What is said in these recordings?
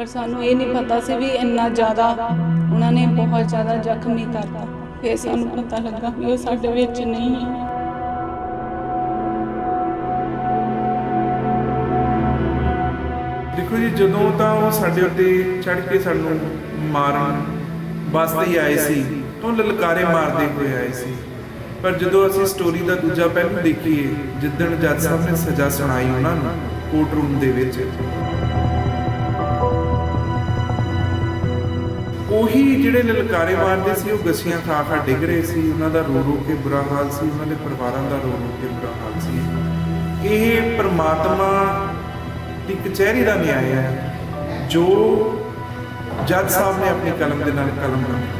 ਪਰ ਸਾਨੂੰ ਇਹ ਨਹੀਂ ਪਤਾ ਸੀ ਵੀ ਇੰਨਾ ਜ਼ਿਆਦਾ ਉਹਨਾਂ ਨੇ ਬਹੁਤ ਜ਼ਿਆਦਾ ਜ਼ਖਮੀ ਕਰਤਾ ਫਿਰ ਸਾਨੂੰ ਪਤਾ ਲੱਗਾ ਵੀ ਉਹ ਸਾਡੇ ਵਿੱਚ ਨਹੀਂ ਹੈ ਦੇਖੋ ਜੀ ਜਦੋਂ ਤਾਂ ਉਹ ਸਾਡੇ ਉੱਤੇ ਚੜ ਕੇ ਸਾਨੂੰ ਮਾਰਨ ਵਾਸਤੇ ਆਏ ਸੀ ਤੋਂ ਲਲਕਾਰੇ ਮਾਰਦੇ ਹੋਏ ਆਏ ਸੀ ਪਰ ਜਦੋਂ ਅਸੀਂ ਸਟੋਰੀ ਦਾ ਦੂਜਾ ਪਹਿਲੂ ਦੇਖੀਏ ਜਿੱਦਣ ਜੱਜ ਸਾਹਿਬ ਨੇ ਸਜ਼ਾ ਸੁਣਾਈ ਉਹਨਾਂ ਨੂੰ ਕੋਰਟ ਰੂਮ ਦੇ ਵਿੱਚ ਉਹੀ ਜਿਹੜੇ ਲਲਕਾਰੇ ਮਾਰਦੇ ਸੀ ਉਹ ਗਸੀਆਂ ਖਾ ਖਾ ਡਿੱਗ ਰਹੇ ਸੀ ਉਹਨਾਂ ਦਾ ਰੋ ਰੋ ਕੇ ਬੁਰਾ ਹਾਲ ਸੀ ਉਹਨਾਂ ਦੇ ਪਰਿਵਾਰਾਂ ਦਾ ਰੋ ਰੋ ਕੇ ਬੁਰਾ ਹਾਲ ਸੀ ਇਹ ਪ੍ਰਮਾਤਮਾ ਦੀ ਕਚਹਿਰੀ ਦਾ ਨਿਆਂ ਹੈ ਜੋ ਜੱਜ ਸਾਹਿਬ ਨੇ ਆਪਣੀ ਕਲਮ ਦੇ ਨਾਲ ਕਲਮ ਬਣਾਈ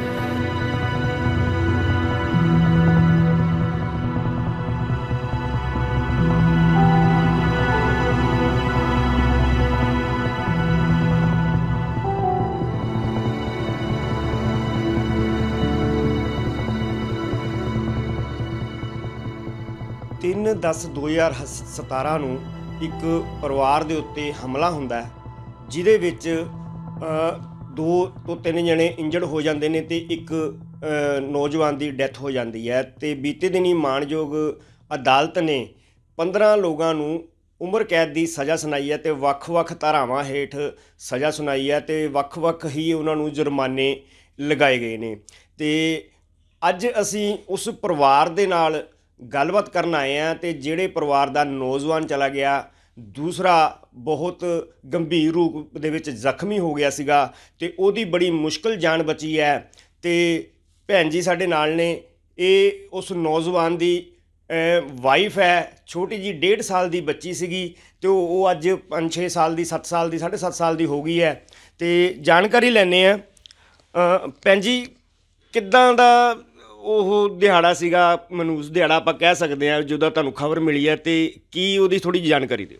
3/10/2017 ਨੂੰ ਇੱਕ ਪਰਿਵਾਰ ਦੇ ਉੱਤੇ ਹਮਲਾ ਹੁੰਦਾ ਜਿਹਦੇ ਵਿੱਚ ਦੋ ਤੋਂ ਤਿੰਨ ਜਣੇ ਇੰਜਰਡ ਹੋ ਜਾਂਦੇ ਨੇ ਤੇ ਇੱਕ ਨੌਜਵਾਨ ਦੀ ਡੈਥ ਹੋ ਜਾਂਦੀ ਹੈ ਤੇ ਬੀਤੇ ਦਿਨੀ ਮਾਨਯੋਗ ਅਦਾਲਤ ਨੇ 15 ਲੋਕਾਂ ਨੂੰ ਉਮਰ ਕੈਦ ਦੀ ਸਜ਼ਾ ਸੁਣਾਈ ਹੈ ਤੇ ਵੱਖ-ਵੱਖ ਧਾਰਾਵਾਂ ਹੇਠ ਸਜ਼ਾ ਸੁਣਾਈ ਹੈ ਤੇ ਵੱਖ-ਵੱਖ ਹੀ ਉਹਨਾਂ ਨੂੰ ਜੁਰਮਾਨੇ ਲਗਾਏ ਗਏ ਨੇ ਤੇ ਅੱਜ ਅਸੀਂ ਉਸ ਪਰਿਵਾਰ ਦੇ ਨਾਲ ਗੱਲਬਾਤ ਕਰਨ ਆਏ ਆ ਤੇ ਜਿਹੜੇ ਪਰਿਵਾਰ ਦਾ ਨੌਜਵਾਨ ਚਲਾ ਗਿਆ ਦੂਸਰਾ ਬਹੁਤ ਗੰਭੀਰ ਰੂਪ ਦੇ ਵਿੱਚ ਜ਼ਖਮੀ ਹੋ ਗਿਆ ਸੀਗਾ ਤੇ ਉਹਦੀ ਬੜੀ ਮੁਸ਼ਕਲ ਜਾਨ ਬਚੀ ਹੈ ਤੇ ਭੈਣ ਜੀ ਸਾਡੇ ਨਾਲ ਨੇ ਇਹ ਉਸ ਨੌਜਵਾਨ ਦੀ ਵਾਈਫ ਹੈ ਛੋਟੀ ਜੀ 1.5 ਸਾਲ ਦੀ ਬੱਚੀ ਸੀਗੀ ਤੇ ਉਹ ਅੱਜ 5-6 ਸਾਲ ਦੀ 7 ਸਾਲ ਦੀ 7.5 ਸਾਲ ਦੀ ਹੋ ਗਈ ਹੈ ਤੇ ਜਾਣਕਾਰੀ ਲੈਣੇ ਆ ਭੈਣ ਜੀ ਕਿੱਦਾਂ ਦਾ ਉਹ ਦਿਹਾੜਾ ਸੀਗਾ ਮਨੂਸ ਦਿਹਾੜਾ ਆਪਾਂ ਕਹਿ ਸਕਦੇ ਆ ਜਦੋਂ ਤੁਹਾਨੂੰ ਖਬਰ ਮਿਲੀ ਹੈ ਤੇ ਕੀ ਉਹਦੀ ਥੋੜੀ ਜਾਣਕਾਰੀ ਦਿਓ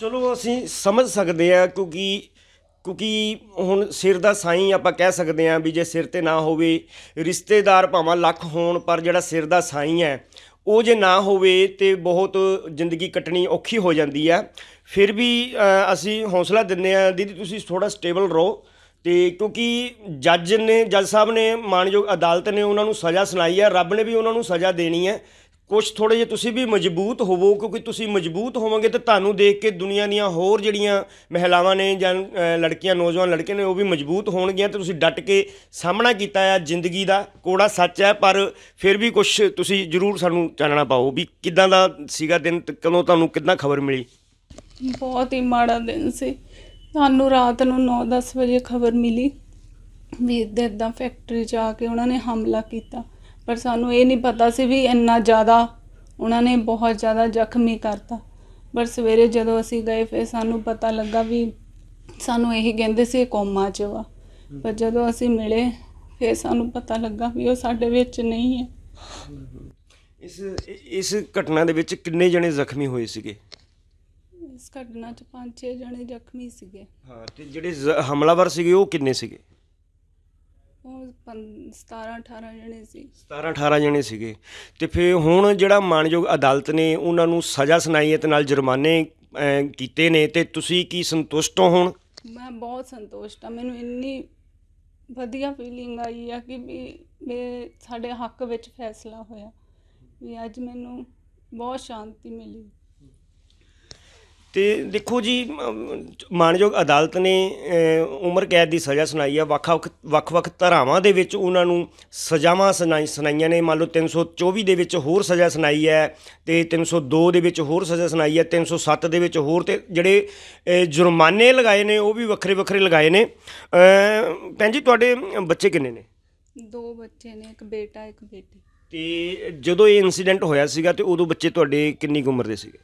ਚਲੋ ਅਸੀਂ ਸਮਝ ਸਕਦੇ ਆ ਕਿਉਂਕਿ ਕਿਉਂਕਿ ਹੁਣ ਸਿਰ ਦਾ ਸਾਈ ਆਪਾਂ ਕਹਿ ਸਕਦੇ ਆਂ ਵੀ ਜੇ ਸਿਰ ਤੇ ਨਾ ਹੋਵੇ ਰਿਸ਼ਤੇਦਾਰ ਭਾਵੇਂ ਲੱਖ ਹੋਣ ਪਰ ਜਿਹੜਾ ਸਿਰ ਦਾ ਸਾਈ ਹੈ ਉਹ ਜੇ ਨਾ ਹੋਵੇ ਤੇ ਬਹੁਤ ਜ਼ਿੰਦਗੀ ਕੱਟਣੀ ਔਖੀ ਹੋ ਜਾਂਦੀ ਆ ਫਿਰ ਵੀ ਅਸੀਂ ਹੌਸਲਾ ਦਿੰਦੇ ਆ ਦੀਦੀ ਤੁਸੀਂ ਥੋੜਾ ਸਟੇਬਲ ਰਹੋ ਤੇ ਕਿਉਂਕਿ ਜੱਜ ਨੇ ਜੱਜ ਸਾਹਿਬ ਨੇ ਮਾਨਯੋਗ ਅਦਾਲਤ ਨੇ ਉਹਨਾਂ ਨੂੰ ਸਜ਼ਾ ਸੁਣਾਈ ਹੈ ਰੱਬ ਨੇ ਵੀ ਉਹਨਾਂ ਨੂੰ ਸਜ਼ਾ ਦੇਣੀ ਹੈ ਕੁਝ ਥੋੜੇ ਜੇ ਤੁਸੀਂ ਵੀ ਮਜ਼ਬੂਤ ਹੋਵੋ ਕਿਉਂਕਿ ਤੁਸੀਂ ਮਜ਼ਬੂਤ ਹੋਵੋਗੇ ਤੇ ਤੁਹਾਨੂੰ ਦੇਖ ਕੇ ਦੁਨੀਆ ਦੀਆਂ ਹੋਰ ਜਿਹੜੀਆਂ ਮਹਿਲਾਵਾਂ ਨੇ ਜਾਂ ਲੜਕੀਆਂ ਨੌਜਵਾਨ ਲੜਕੇ ਨੇ ਉਹ ਵੀ ਮਜ਼ਬੂਤ ਹੋਣਗੀਆਂ ਤੇ ਤੁਸੀਂ ਡਟ ਕੇ ਸਾਹਮਣਾ ਕੀਤਾ ਆ ਜ਼ਿੰਦਗੀ ਦਾ ਕੋੜਾ ਸੱਚ ਹੈ ਪਰ ਫਿਰ ਵੀ ਕੁਝ ਤੁਸੀਂ ਜ਼ਰੂਰ ਸਾਨੂੰ ਚਾਨਣਾ ਪਾਓ ਵੀ ਕਿਦਾਂ ਦਾ ਸੀਗਾ ਦਿਨ ਕਦੋਂ ਤੁਹਾਨੂੰ ਕਿਦਾਂ ਖਬਰ ਮਿਲੀ ਬਹੁਤ ਹੀ ਮਾੜਾ ਦਿਨ ਸੀ ਸਾਨੂੰ ਰਾਤ ਨੂੰ 9-10 ਵਜੇ ਖਬਰ ਮਿਲੀ ਵੀ ਇਦਾਂ ਫੈਕਟਰੀ ਜਾ ਕੇ ਉਹਨਾਂ ਨੇ ਹਮਲਾ ਕੀਤਾ ਪਰ ਸਾਨੂੰ ਇਹ ਨਹੀਂ ਪਤਾ ਸੀ ਵੀ ਇੰਨਾ ਜ਼ਿਆਦਾ ਉਹਨਾਂ ਨੇ ਬਹੁਤ ਜ਼ਿਆਦਾ ਜ਼ਖਮੀ ਕਰਤਾ ਪਰ ਸਵੇਰੇ ਜਦੋਂ ਅਸੀਂ ਗਏ ਫਿਰ ਸਾਨੂੰ ਪਤਾ ਲੱਗਾ ਵੀ ਸਾਨੂੰ ਇਹ ਕਹਿੰਦੇ ਸੀ ਕੋਮਾ 'ਚ ਵਾ ਪਰ ਜਦੋਂ ਅਸੀਂ ਮਿਲੇ ਫਿਰ ਸਾਨੂੰ ਪਤਾ ਲੱਗਾ ਵੀ ਉਹ ਸਾਡੇ ਵਿੱਚ ਨਹੀਂ ਹੈ ਇਸ ਇਸ ਘਟਨਾ ਦੇ ਵਿੱਚ ਕਿੰਨੇ ਜਣੇ ਜ਼ਖਮੀ ਹੋਏ ਸੀਗੇ ਇਸ ਘਟਨਾ 'ਚ 5-6 ਜਣੇ ਜ਼ਖਮੀ ਸੀਗੇ ਹਾਂ ਤੇ ਜਿਹੜੇ ਹਮਲਾਵਰ ਸੀਗੇ ਉਹ ਕਿੰਨੇ ਸੀਗੇ ਉਹ 17 18 ਜਣੇ ਸੀ 17 18 ਜਣੇ ਸੀਗੇ ਤੇ ਫਿਰ ਹੁਣ ਜਿਹੜਾ ਮਾਨਯੋਗ ਅਦਾਲਤ ਨੇ ਉਹਨਾਂ ਨੂੰ ਸਜ਼ਾ ਸੁਣਾਈ ਹੈ ਤੇ ਨਾਲ ਜੁਰਮਾਨੇ ਕੀਤੇ ਨੇ ਤੇ ਤੁਸੀਂ ਕੀ ਸੰਤੁਸ਼ਟ ਹੋ ਹੁਣ ਮੈਂ ਬਹੁਤ ਸੰਤੁਸ਼ਟ ਹਾਂ ਮੈਨੂੰ ਇੰਨੀ ਵਧੀਆ ਫੀਲਿੰਗ ਆਈ ਆ ਕਿ ਵੀ ਮੇਰੇ ਸਾਡੇ ਹੱਕ ਵਿੱਚ ਫੈਸਲਾ ਹੋਇਆ ਵੀ ਅੱਜ ਮੈਨੂੰ ਬਹੁਤ ਸ਼ਾਂਤੀ ਮਿਲੀ ਤੇ ਦੇਖੋ ਜੀ ਮਾਨਯੋਗ ਅਦਾਲਤ ਨੇ ਉਮਰ ਕੈਦ ਦੀ ਸਜ਼ਾ ਸੁਣਾਈ ਆ ਵੱਖ-ਵੱਖ ਧਾਰਾਵਾਂ ਦੇ ਵਿੱਚ ਉਹਨਾਂ ਨੂੰ ਸਜ਼ਾਵਾਂ ਸੁਣਾਈਆਂ ਨੇ ਮੰਨ ਲਓ 324 ਦੇ ਵਿੱਚ ਹੋਰ ਸਜ਼ਾ ਸੁਣਾਈ ਹੈ ਤੇ 302 ਦੇ ਵਿੱਚ ਹੋਰ ਸਜ਼ਾ ਸੁਣਾਈ ਹੈ 307 ਦੇ ਵਿੱਚ ਹੋਰ ਤੇ ਜਿਹੜੇ ਜੁਰਮਾਨੇ ਲਗਾਏ ਨੇ ਉਹ ਵੀ ਵੱਖਰੇ-ਵੱਖਰੇ ਲਗਾਏ ਨੇ ਭੈਣ ਜੀ ਤੁਹਾਡੇ ਬੱਚੇ ਕਿੰਨੇ ਨੇ ਦੋ ਬੱਚੇ ਨੇ ਇੱਕ ਬੇਟਾ ਇੱਕ ਬੇਟੀ ਤੇ ਜਦੋਂ ਇਹ ਇਨਸੀਡੈਂਟ ਹੋਇਆ ਸੀਗਾ ਤੇ ਉਦੋਂ ਬੱਚੇ ਤੁਹਾਡੇ ਕਿੰਨੀ ਉਮਰ ਦੇ ਸੀਗੇ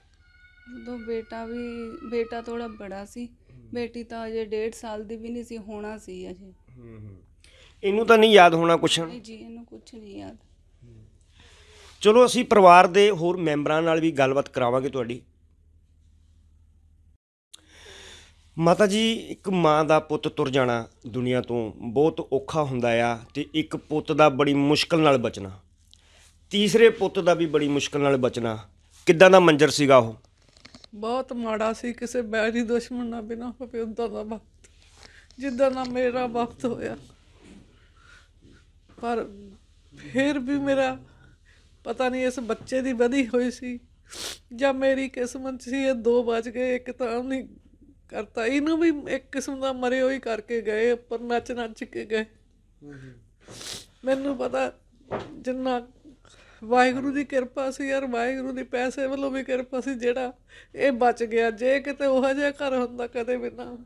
ਉਦੋਂ ਬੇਟਾ ਵੀ ਬੇਟਾ ਥੋੜਾ ਬੜਾ ਸੀ ਬੇਟੀ ਤਾਂ ਅਜੇ 1.5 ਸਾਲ ਦੀ ਵੀ ਨਹੀਂ ਸੀ ਹੋਣਾ ਸੀ ਅਜੇ ਹੂੰ ਹੂੰ ਇਹਨੂੰ ਤਾਂ ਨਹੀਂ ਯਾਦ ਹੋਣਾ ਕੁਛ ਨਹੀਂ ਜੀ ਇਹਨੂੰ ਕੁਛ ਨਹੀਂ ਯਾਦ ਚਲੋ ਅਸੀਂ ਪਰਿਵਾਰ ਦੇ ਹੋਰ ਮੈਂਬਰਾਂ ਨਾਲ ਵੀ ਗੱਲਬਾਤ ਕਰਾਵਾਂਗੇ ਤੁਹਾਡੀ ਮਾਤਾ ਜੀ ਇੱਕ ਮਾਂ ਦਾ ਪੁੱਤ ਤੁਰ ਜਾਣਾ ਦੁਨੀਆ ਤੋਂ ਬਹੁਤ ਔਖਾ ਹੁੰਦਾ ਆ ਤੇ ਇੱਕ ਪੁੱਤ ਦਾ ਬੜੀ ਮੁਸ਼ਕਲ ਨਾਲ ਬਚਣਾ ਤੀਸਰੇ ਪੁੱਤ ਦਾ ਵੀ ਬੜੀ ਮੁਸ਼ਕਲ ਨਾਲ ਬਚਣਾ ਕਿੱਦਾਂ ਦਾ ਮੰਜ਼ਰ ਸੀਗਾ ਉਹ ਬਹੁਤ ਮਾੜਾ ਸੀ ਕਿਸੇ ਬੈਰੀ ਦੁਸ਼ਮਣ ਨਾਲ ਬਿਨਾ ਹੋਵੇ ਉਦਾਂ ਦਾ ਵਕਤ ਜਿੱਦਾਂ ਨਾ ਮੇਰਾ ਵਕਤ ਹੋਇਆ ਪਰ ਫਿਰ ਵੀ ਮੇਰਾ ਪਤਾ ਨਹੀਂ ਇਸ ਬੱਚੇ ਦੀ ਵਧੀ ਹੋਈ ਸੀ ਜਾਂ ਮੇਰੀ ਕਿਸਮਤ ਸੀ ਇਹ ਦੋ ਬਚ ਗਏ ਇੱਕ ਤਾਂ ਨਹੀਂ ਕਰਤਾ ਇਹਨੂੰ ਵੀ ਇੱਕ ਕਿਸਮ ਦਾ ਮਰੇ ਹੋਈ ਕਰਕੇ ਗਏ ਉੱਪਰ ਨੱਚ ਨੱਚ ਕੇ ਗਏ ਮੈਨੂੰ ਪਤਾ ਜਿੰਨਾ ਵਾਹਿਗੁਰੂ ਦੀ ਕਿਰਪਾ ਸੀ ਯਾਰ ਵਾਹਿਗੁਰੂ ਦੀ ਪੈਸੇ ਵੱਲੋਂ ਵੀ ਕਿਰਪਾ ਸੀ ਜਿਹੜਾ ਇਹ ਬਚ ਗਿਆ ਜੇ ਕਿਤੇ ਉਹ ਜਿਹਾ ਘਰ ਹੁੰਦਾ ਕਦੇ ਵੀ ਨਾ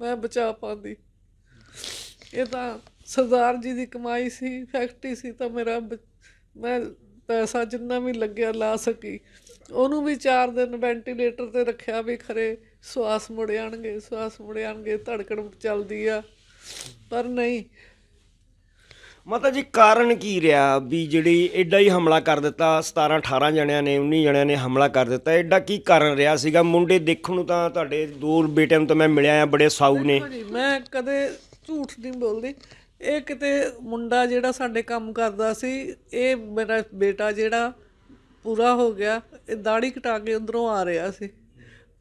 ਮੈਂ ਬਚਾ ਪਾਉਂਦੀ ਇਹ ਤਾਂ ਸਰਦਾਰ ਜੀ ਦੀ ਕਮਾਈ ਸੀ ਫੈਕਟਰੀ ਸੀ ਤਾਂ ਮੇਰਾ ਮੈਂ ਪੈਸਾ ਜਿੰਨਾ ਵੀ ਲੱਗਿਆ ਲਾ ਸਕੀ ਉਹਨੂੰ ਵੀ 4 ਦਿਨ ਵੈਂਟੀਲੇਟਰ ਤੇ ਰੱਖਿਆ ਵੀ ਖਰੇ ਸਵਾਸ ਮੁੜ ਜਾਣਗੇ ਸਵਾਸ ਮੁੜ ਜਾਣਗੇ ਧੜਕਣ ਚੱਲਦੀ ਆ ਪਰ ਨਹੀਂ ਮਤਲਬ ਜੀ ਕਾਰਨ ਕੀ ਰਿਹਾ ਵੀ ਜਿਹੜੀ ਐਡਾ ਹੀ ਹਮਲਾ ਕਰ ਦਿੱਤਾ 17 18 ਜਣਿਆਂ ਨੇ 19 ਜਣਿਆਂ ਨੇ ਹਮਲਾ ਕਰ ਦਿੱਤਾ ਐਡਾ ਕੀ ਕਾਰਨ ਰਿਹਾ ਸੀਗਾ ਮੁੰਡੇ ਦੇਖਣ ਨੂੰ ਤਾਂ ਤੁਹਾਡੇ ਦੋ ਬੇਟਿਆਂ ਨੂੰ ਤਾਂ ਮੈਂ ਮਿਲਿਆ ਆ ਬੜੇ ਸਾਊ ਨੇ ਮੈਂ ਕਦੇ ਝੂਠ ਨਹੀਂ ਬੋਲਦੀ ਇਹ ਕਿਤੇ ਮੁੰਡਾ ਜਿਹੜਾ ਸਾਡੇ ਕੰਮ ਕਰਦਾ ਸੀ ਇਹ ਮੇਰਾ ਬੇਟਾ ਜਿਹੜਾ ਪੂਰਾ ਹੋ ਗਿਆ ਇਹ ਦਾੜੀ ਕਟਾ ਕੇ ਅੰਦਰੋਂ ਆ ਰਿਹਾ ਸੀ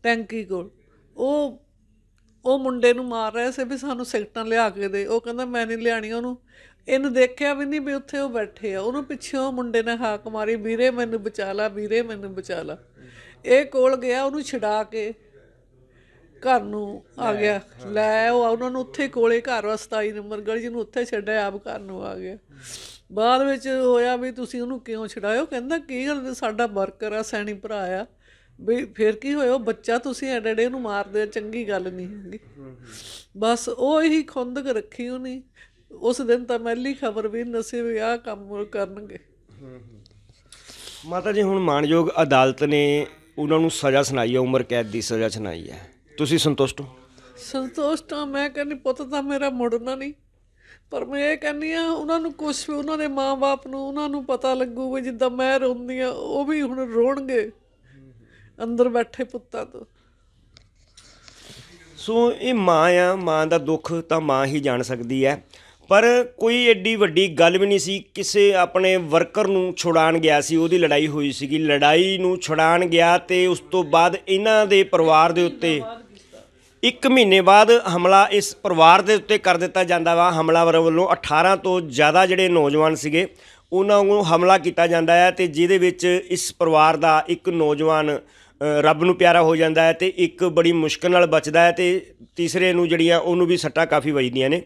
ਟੈਂਕੀ ਕੋਲ ਉਹ ਉਹ ਮੁੰਡੇ ਨੂੰ ਮਾਰ ਰਿਹਾ ਸੀ ਵੀ ਸਾਨੂੰ ਸਿਗਟਾਂ ਲਿਆ ਕੇ ਦੇ ਉਹ ਕਹਿੰਦਾ ਮੈਂ ਨਹੀਂ ਲਿਆਣੀ ਉਹਨੂੰ ਇਹਨੂੰ ਦੇਖਿਆ ਵੀ ਨਹੀਂ ਵੀ ਉੱਥੇ ਉਹ ਬੈਠੇ ਆ ਉਹਨੂੰ ਪਿੱਛੋਂ ਮੁੰਡੇ ਨੇ ਹਾਕ ਮਾਰੀ ਵੀਰੇ ਮੈਨੂੰ ਬਚਾ ਲਾ ਵੀਰੇ ਮੈਨੂੰ ਬਚਾ ਲਾ ਇਹ ਕੋਲ ਗਿਆ ਉਹਨੂੰ ਛਡਾ ਕੇ ਘਰ ਨੂੰ ਆ ਗਿਆ ਲੈ ਉਹ ਉਹਨਾਂ ਨੂੰ ਉੱਥੇ ਕੋਲੇ ਘਰ ਵਾ 27 ਨੰਬਰ ਗਲੀ ਜਿਹਨੂੰ ਉੱਥੇ ਛੱਡਿਆ ਆਪ ਘਰ ਨੂੰ ਆ ਗਿਆ ਬਾਅਦ ਵਿੱਚ ਹੋਇਆ ਵੀ ਤੁਸੀਂ ਉਹਨੂੰ ਕਿਉਂ ਛਡਾਇਓ ਕਹਿੰਦਾ ਕੀ ਗੱਲ ਸਾਡਾ ਵਰਕਰ ਆ ਸੈਣੀ ਭਰਾ ਆ ਵੀ ਫਿਰ ਕੀ ਹੋਇਆ ਉਹ ਬੱਚਾ ਤੁਸੀਂ ਐਡੇ ਨੂੰ ਮਾਰਦੇ ਚੰਗੀ ਗੱਲ ਨਹੀਂ ਹੈਗੀ ਬਸ ਉਹ ਹੀ ਖੁੰਦਕ ਰੱਖੀ ਉਹਨੇ ਉਸ ਦਿਨ ਤਾਂ ਮੈਲੀ ਖਬਰ ਵੀ ਨਸੇ ਵੀ ਆ ਕੰਮ ਕਰਨਗੇ ਮਾਤਾ ਜੀ ਹੁਣ ਮਾਨਯੋਗ ਅਦਾਲਤ ਨੇ ਉਹਨਾਂ ਨੂੰ ਸਜ਼ਾ ਸੁਣਾਈ ਹੈ ਉਮਰ ਕੈਦ ਦੀ ਸਜ਼ਾ ਸੁਣਾਈ ਹੈ ਤੁਸੀਂ ਸੰਤੁਸ਼ਟ ਹੋ ਸੰਤੁਸ਼ਟ ਹਾਂ ਮੈਂ ਕਹਿੰਦੀ ਪੁੱਤ ਤਾਂ ਮੇਰਾ ਮੁੜਨਾ ਨਹੀਂ ਪਰ ਮੈਂ ਇਹ ਕਹਿੰਦੀ ਆ ਉਹਨਾਂ ਨੂੰ ਕੁਝ ਵੀ ਉਹਨਾਂ ਦੇ ਮਾਂ-ਬਾਪ ਨੂੰ ਉਹਨਾਂ ਨੂੰ ਪਤਾ ਲੱਗੂ ਵੀ ਜਿੱਦਾਂ ਮੈਂ ਰੋਂਦੀ ਆ ਉਹ ਵੀ ਹੁਣ ਰੋਣਗੇ ਅੰਦਰ ਬੈਠੇ ਪੁੱਤਾਂ ਤੋਂ ਸੋ ਇਹ ਮਾਂ ਆ ਮਾਂ ਦਾ ਦੁੱਖ ਤਾਂ ਮਾਂ ਹੀ ਜਾਣ ਸਕਦੀ ਹੈ ਪਰ ਕੋਈ ਐਡੀ ਵੱਡੀ ਗੱਲ ਵੀ ਨਹੀਂ ਸੀ ਕਿਸੇ ਆਪਣੇ ਵਰਕਰ ਨੂੰ ਛੁਡਾਣ ਗਿਆ ਸੀ ਉਹਦੀ ਲੜਾਈ ਹੋਈ ਸੀਗੀ ਲੜਾਈ ਨੂੰ ਛੁਡਾਣ ਗਿਆ ਤੇ ਉਸ ਤੋਂ ਬਾਅਦ ਇਹਨਾਂ ਦੇ ਪਰਿਵਾਰ ਦੇ ਉੱਤੇ ਇੱਕ ਮਹੀਨੇ ਬਾਅਦ ਹਮਲਾ ਇਸ ਪਰਿਵਾਰ ਦੇ ਉੱਤੇ ਕਰ ਦਿੱਤਾ ਜਾਂਦਾ ਵਾ ਹਮਲਾਵਰ ਵੱਲੋਂ 18 ਤੋਂ ਜ਼ਿਆਦਾ ਜਿਹੜੇ ਨੌਜਵਾਨ ਸੀਗੇ ਉਹਨਾਂ ਨੂੰ ਹਮਲਾ ਕੀਤਾ ਜਾਂਦਾ ਹੈ ਤੇ ਜਿਹਦੇ ਵਿੱਚ ਇਸ ਪਰਿਵਾਰ ਦਾ ਇੱਕ ਨੌਜਵਾਨ ਰੱਬ ਨੂੰ ਪਿਆਰਾ ਹੋ ਜਾਂਦਾ ਹੈ ਤੇ ਇੱਕ ਬੜੀ ਮੁਸ਼ਕਲ ਨਾਲ ਬਚਦਾ ਹੈ ਤੇ ਤੀਸਰੇ ਨੂੰ ਜਿਹੜੀਆਂ ਉਹਨੂੰ ਵੀ ਸੱਟਾਂ ਕਾਫੀ ਵੱਜਦੀਆਂ ਨੇ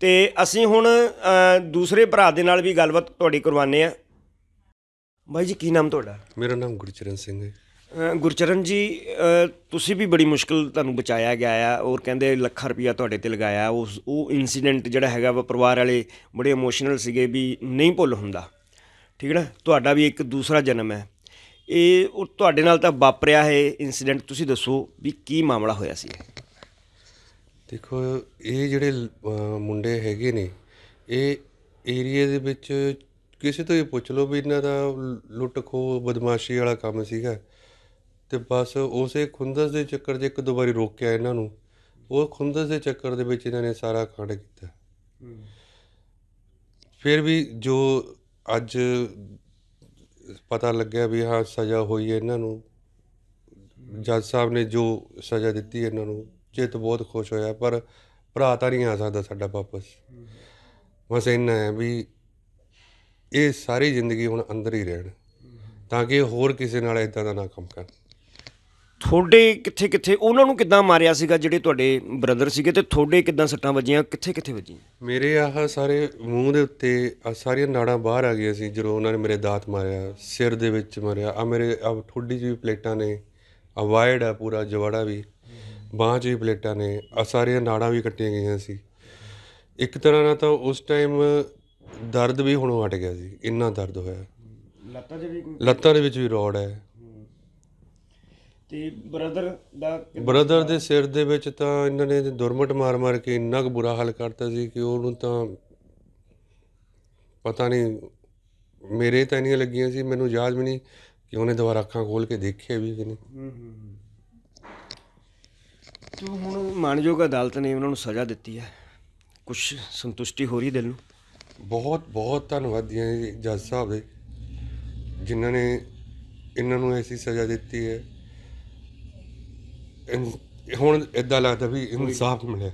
ਤੇ ਅਸੀਂ ਹੁਣ ਦੂਸਰੇ ਭਰਾ ਦੇ ਨਾਲ ਵੀ ਗੱਲਬਾਤ ਤੁਹਾਡੀ ਕਰਵਾਉਣੇ ਆ ਬਾਈ ਜੀ ਕੀ ਨਾਮ ਤੁਹਾਡਾ ਮੇਰਾ ਨਾਮ ਗੁਰਚਰਨ ਸਿੰਘ ਹੈ ਗੁਰਚਰਨ ਜੀ ਤੁਸੀਂ ਵੀ ਬੜੀ ਮੁਸ਼ਕਲ ਤੁਹਾਨੂੰ ਬਚਾਇਆ ਗਿਆ ਆ ਔਰ ਕਹਿੰਦੇ ਲੱਖਾਂ ਰੁਪਇਆ ਤੁਹਾਡੇ ਤੇ ਲਗਾਇਆ ਉਸ ਉਹ ਇਨਸੀਡੈਂਟ ਜਿਹੜਾ ਹੈਗਾ ਵਾ ਪਰਿਵਾਰ ਵਾਲੇ ਬੜੇ ਇਮੋਸ਼ਨਲ ਸੀਗੇ ਵੀ ਨਹੀਂ ਭੁੱਲ ਹੁੰਦਾ ਠੀਕ ਹੈ ਨਾ ਤੁਹਾਡਾ ਵੀ ਇੱਕ ਦੂਸਰਾ ਜਨਮ ਹੈ ਇਹ ਉਹ ਤੁਹਾਡੇ ਨਾਲ ਤਾਂ ਵਾਪਰਿਆ ਹੈ ਇਨਸੀਡੈਂਟ ਤੁਸੀਂ ਦੱਸੋ ਵੀ ਕੀ ਮਾਮਲਾ ਹੋਇਆ ਸੀ ਦੇਖੋ ਇਹ ਜਿਹੜੇ ਮੁੰਡੇ ਹੈਗੇ ਨੇ ਇਹ ਏਰੀਆ ਦੇ ਵਿੱਚ ਕਿਸੇ ਤੋਂ ਇਹ ਪੁੱਛ ਲਓ ਵੀ ਇਹਨਾਂ ਦਾ ਲੁੱਟ ਖੋ ਬਦਮਾਸ਼ੀ ਵਾਲਾ ਕੰਮ ਸੀਗਾ ਤੇ ਬਸ ਉਸੇ ਖੁੰਦਸ ਦੇ ਚੱਕਰ 'ਚ ਇੱਕ ਦੋ ਵਾਰੀ ਰੋਕਿਆ ਇਹਨਾਂ ਨੂੰ ਉਹ ਖੁੰਦਸ ਦੇ ਚੱਕਰ ਦੇ ਵਿੱਚ ਇਹਨਾਂ ਨੇ ਸਾਰਾ ਕਾਂਡ ਕੀਤਾ ਫਿਰ ਵੀ ਜੋ ਅੱਜ ਪਤਾ ਲੱਗਿਆ ਵੀ ਹਾਂ ਸਜ਼ਾ ਹੋਈ ਹੈ ਇਹਨਾਂ ਨੂੰ ਜੱਜ ਸਾਹਿਬ ਨੇ ਜੋ ਸਜ਼ਾ ਦਿੱਤੀ ਇਹਨਾਂ ਨੂੰ ਚਿਤ ਬਹੁਤ ਖੁਸ਼ ਹੋਇਆ ਪਰ ਭਰਾ ਤਾਂ ਨਹੀਂ ਆ ਸਕਦਾ ਸਾਡਾ ਵਾਪਸ ਬਸ ਇੰਨਾ ਹੈ ਵੀ ਇਹ ਸਾਰੀ ਜ਼ਿੰਦਗੀ ਹੁਣ ਅੰਦਰ ਹੀ ਰਹਿਣ ਤਾਂ ਕਿ ਹੋਰ ਕਿਸੇ ਨਾਲ ਇਦਾਂ ਦਾ ਨਾ ਕੰਮ ਕਰਨ ਤੁਹਾਡੇ ਕਿੱਥੇ ਕਿੱਥੇ ਉਹਨਾਂ ਨੂੰ ਕਿੱਦਾਂ ਮਾਰਿਆ ਸੀਗਾ ਜਿਹੜੇ ਤੁਹਾਡੇ ਬ੍ਰਦਰ ਸੀਗੇ ਤੇ ਤੁਹਾਡੇ ਕਿੱਦਾਂ ਸੱਟਾਂ ਵੱਜੀਆਂ ਕਿੱਥੇ ਕਿੱਥੇ ਵੱਜੀਆਂ ਮੇਰੇ ਆਹ ਸਾਰੇ ਮੂੰਹ ਦੇ ਉੱਤੇ ਆ ਸਾਰੀਆਂ ਨਾੜਾਂ ਬਾਹਰ ਆ ਗਈਆਂ ਸੀ ਜਦੋਂ ਉਹਨਾਂ ਨੇ ਮੇਰੇ ਦਾਤ ਮਾਰਿਆ ਸਿਰ ਦੇ ਵਿੱਚ ਮਾਰਿਆ ਆ ਮੇਰੇ ਆ ਥੋੜੀ ਜਿਹੀ ਪਲੇਟਾਂ ਨੇ ਆ ਵਾਇਡ ਆ ਪੂਰਾ ਜਵੜਾ ਵੀ ਬਾਹਾਂ 'ਚ ਵੀ ਪਲੇਟਾਂ ਨੇ ਆ ਸਾਰੀਆਂ ਨਾੜਾਂ ਵੀ ਕੱਟੀਆਂ ਗਈਆਂ ਸੀ ਇੱਕ ਤਰ੍ਹਾਂ ਨਾਲ ਤਾਂ ਉਸ ਟਾਈਮ ਦਰਦ ਵੀ ਹੁਣੋਂ ਹਟ ਗਿਆ ਸੀ ਇੰਨਾ ਦਰਦ ਹੋਇਆ ਲੱਤਾਂ 'ਚ ਵੀ ਲੱਤਾਂ ਦੇ ਵਿੱਚ ਵੀ ਰੋੜ ਹੈ ਤੇ ਬ੍ਰਦਰ ਦਾ ਬ੍ਰਦਰ ਦੇ ਸਿਰ ਦੇ ਵਿੱਚ ਤਾਂ ਇਹਨਾਂ ਨੇ ਦੁਰਮਟ ਮਾਰ ਮਾਰ ਕੇ ਇੰਨਾ ਕੁ ਬੁਰਾ ਹਾਲ ਕਰਤਾ ਸੀ ਕਿ ਉਹਨੂੰ ਤਾਂ ਪਤਾ ਨਹੀਂ ਮੇਰੇ ਤਾਂ ਨਹੀਂ ਲੱਗੀਆਂ ਸੀ ਮੈਨੂੰ ਯਾਦ ਵੀ ਨਹੀਂ ਕਿ ਉਹਨੇ ਦੁਬਾਰਾ ਅੱਖਾਂ ਖੋਲ ਕੇ ਦੇਖਿਆ ਵੀ ਕਿ ਨਹੀਂ ਹੂੰ ਹੂੰ ਤੂੰ ਹੁਣ ਮਾਨਯੋਗ ਅਦਾਲਤ ਨੇ ਉਹਨਾਂ ਨੂੰ ਸਜ਼ਾ ਦਿੱਤੀ ਹੈ ਕੁਝ ਸੰਤੁਸ਼ਟੀ ਹੋ ਰਹੀ ਦਿਲ ਨੂੰ ਬਹੁਤ ਬਹੁਤ ਧੰਨਵਾਦ ਜੀ ਜੱਜ ਸਾਹਿਬ ਜਿਨ੍ਹਾਂ ਨੇ ਇਹਨਾਂ ਨੂੰ ਐਸੀ ਸਜ਼ਾ ਦਿੱਤੀ ਹੈ ਹੁਣ ਇਦਾਂ ਲੱਗਦਾ ਵੀ ਇਨਸਾਫ ਮਿਲਿਆ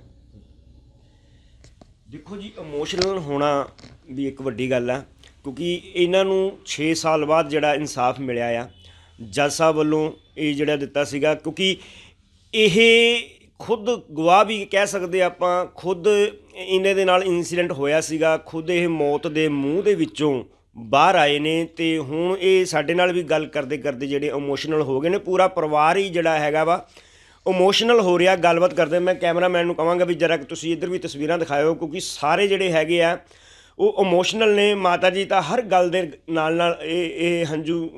ਦੇਖੋ ਜੀ ਇਮੋਸ਼ਨਲ ਹੋਣਾ ਵੀ ਇੱਕ ਵੱਡੀ ਗੱਲ ਆ ਕਿਉਂਕਿ ਇਹਨਾਂ ਨੂੰ 6 ਸਾਲ ਬਾਅਦ ਜਿਹੜਾ ਇਨਸਾਫ ਮਿਲਿਆ ਆ ਜੱਜ ਸਾਹਿਬ ਵੱਲੋਂ ਇਹ ਜਿਹੜਾ ਦਿੱਤਾ ਸੀਗਾ ਕਿਉਂਕਿ ਇਹ ਖੁਦ ਗਵਾਹ ਵੀ ਕਹਿ ਸਕਦੇ ਆਪਾਂ ਖੁਦ ਇਹਨੇ ਦੇ ਨਾਲ ਇਨਸੀਡੈਂਟ ਹੋਇਆ ਸੀਗਾ ਖੁਦ ਇਹ ਮੌਤ ਦੇ ਮੂੰਹ ਦੇ ਵਿੱਚੋਂ ਬਾਹਰ ਆਏ ਨੇ ਤੇ ਹੁਣ ਇਹ ਸਾਡੇ ਨਾਲ ਵੀ ਗੱਲ ਕਰਦੇ ਕਰਦੇ ਜਿਹੜੇ ਇਮੋਸ਼ਨਲ ਹੋ ਗਏ ਨੇ ਪੂਰਾ ਪਰਿਵਾਰ ਹੀ ਜਿਹੜਾ ਹੈਗਾ ਵਾ ਇਮੋਸ਼ਨਲ ਹੋ ਰਿਹਾ ਗੱਲਬਾਤ ਕਰਦੇ ਮੈਂ ਕੈਮਰਾਮੈਨ ਨੂੰ ਕਹਾਂਗਾ ਵੀ ਜਰਾ ਤੁਸੀਂ ਇੱਧਰ ਵੀ ਤਸਵੀਰਾਂ ਦਿਖਾਓ ਕਿਉਂਕਿ ਸਾਰੇ ਜਿਹੜੇ ਹੈਗੇ ਆ ਉਹ ਇਮੋਸ਼ਨਲ ਨੇ ਮਾਤਾ ਜੀ ਤਾਂ ਹਰ ਗੱਲ ਦੇ ਨਾਲ ਨਾਲ ਇਹ ਇਹ ਹੰਝੂ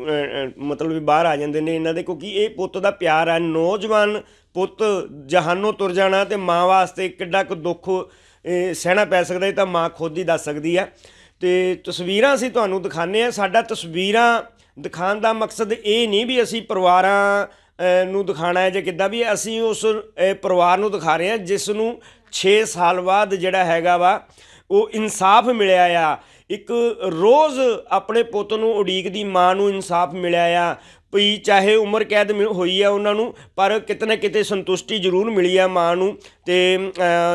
ਮਤਲਬ ਵੀ ਬਾਹਰ ਆ ਜਾਂਦੇ ਨੇ ਇਹਨਾਂ ਦੇ ਕਿਉਂਕਿ ਇਹ ਪੁੱਤ ਦਾ ਪਿਆਰ ਹੈ ਨੌਜਵਾਨ ਪੁੱਤ ਜਹਾਨੋਂ ਤੁਰ ਜਾਣਾ ਤੇ ਮਾਂ ਵਾਸਤੇ ਕਿੱਡਾ ਕੁ ਦੁੱਖ ਸਹਿਣਾ ਪੈ ਸਕਦਾ ਇਹ ਤਾਂ ਮਾਂ ਖੁਦ ਹੀ ਦੱਸ ਸਕਦੀ ਆ ਤੇ ਤਸਵੀਰਾਂ ਅਸੀਂ ਤੁਹਾਨੂੰ ਦਿਖਾਣੇ ਆ ਸਾਡਾ ਤਸਵੀਰਾਂ ਦਿਖਾਣ ਦਾ ਮਕਸਦ ਇਹ ਨਹੀਂ ਵੀ ਅਸੀਂ ਪਰਿਵਾਰਾਂ ਨੂੰ ਦਿਖਾਣਾ ਹੈ ਜੇ ਕਿੱਦਾਂ ਵੀ ਅਸੀਂ ਉਸ ਪਰਿਵਾਰ ਨੂੰ ਦਿਖਾ ਰਹੇ ਹਾਂ ਜਿਸ ਨੂੰ 6 ਸਾਲ ਬਾਅਦ ਜਿਹੜਾ ਹੈਗਾ ਵਾ ਉਹ ਇਨਸਾਫ ਮਿਲਿਆ ਆ ਇੱਕ ਰੋਜ਼ ਆਪਣੇ ਪੁੱਤ ਨੂੰ ਉਡੀਕਦੀ ਮਾਂ ਨੂੰ ਇਨਸਾਫ ਮਿਲਿਆ ਆ ਭਈ ਚਾਹੇ ਉਮਰ ਕੈਦ ਹੋਈ ਆ ਉਹਨਾਂ ਨੂੰ ਪਰ ਕਿਤੇ ਨਾ ਕਿਤੇ ਸੰਤੁਸ਼ਟੀ ਜ਼ਰੂਰ ਮਿਲੀ ਆ ਮਾਂ ਨੂੰ ਤੇ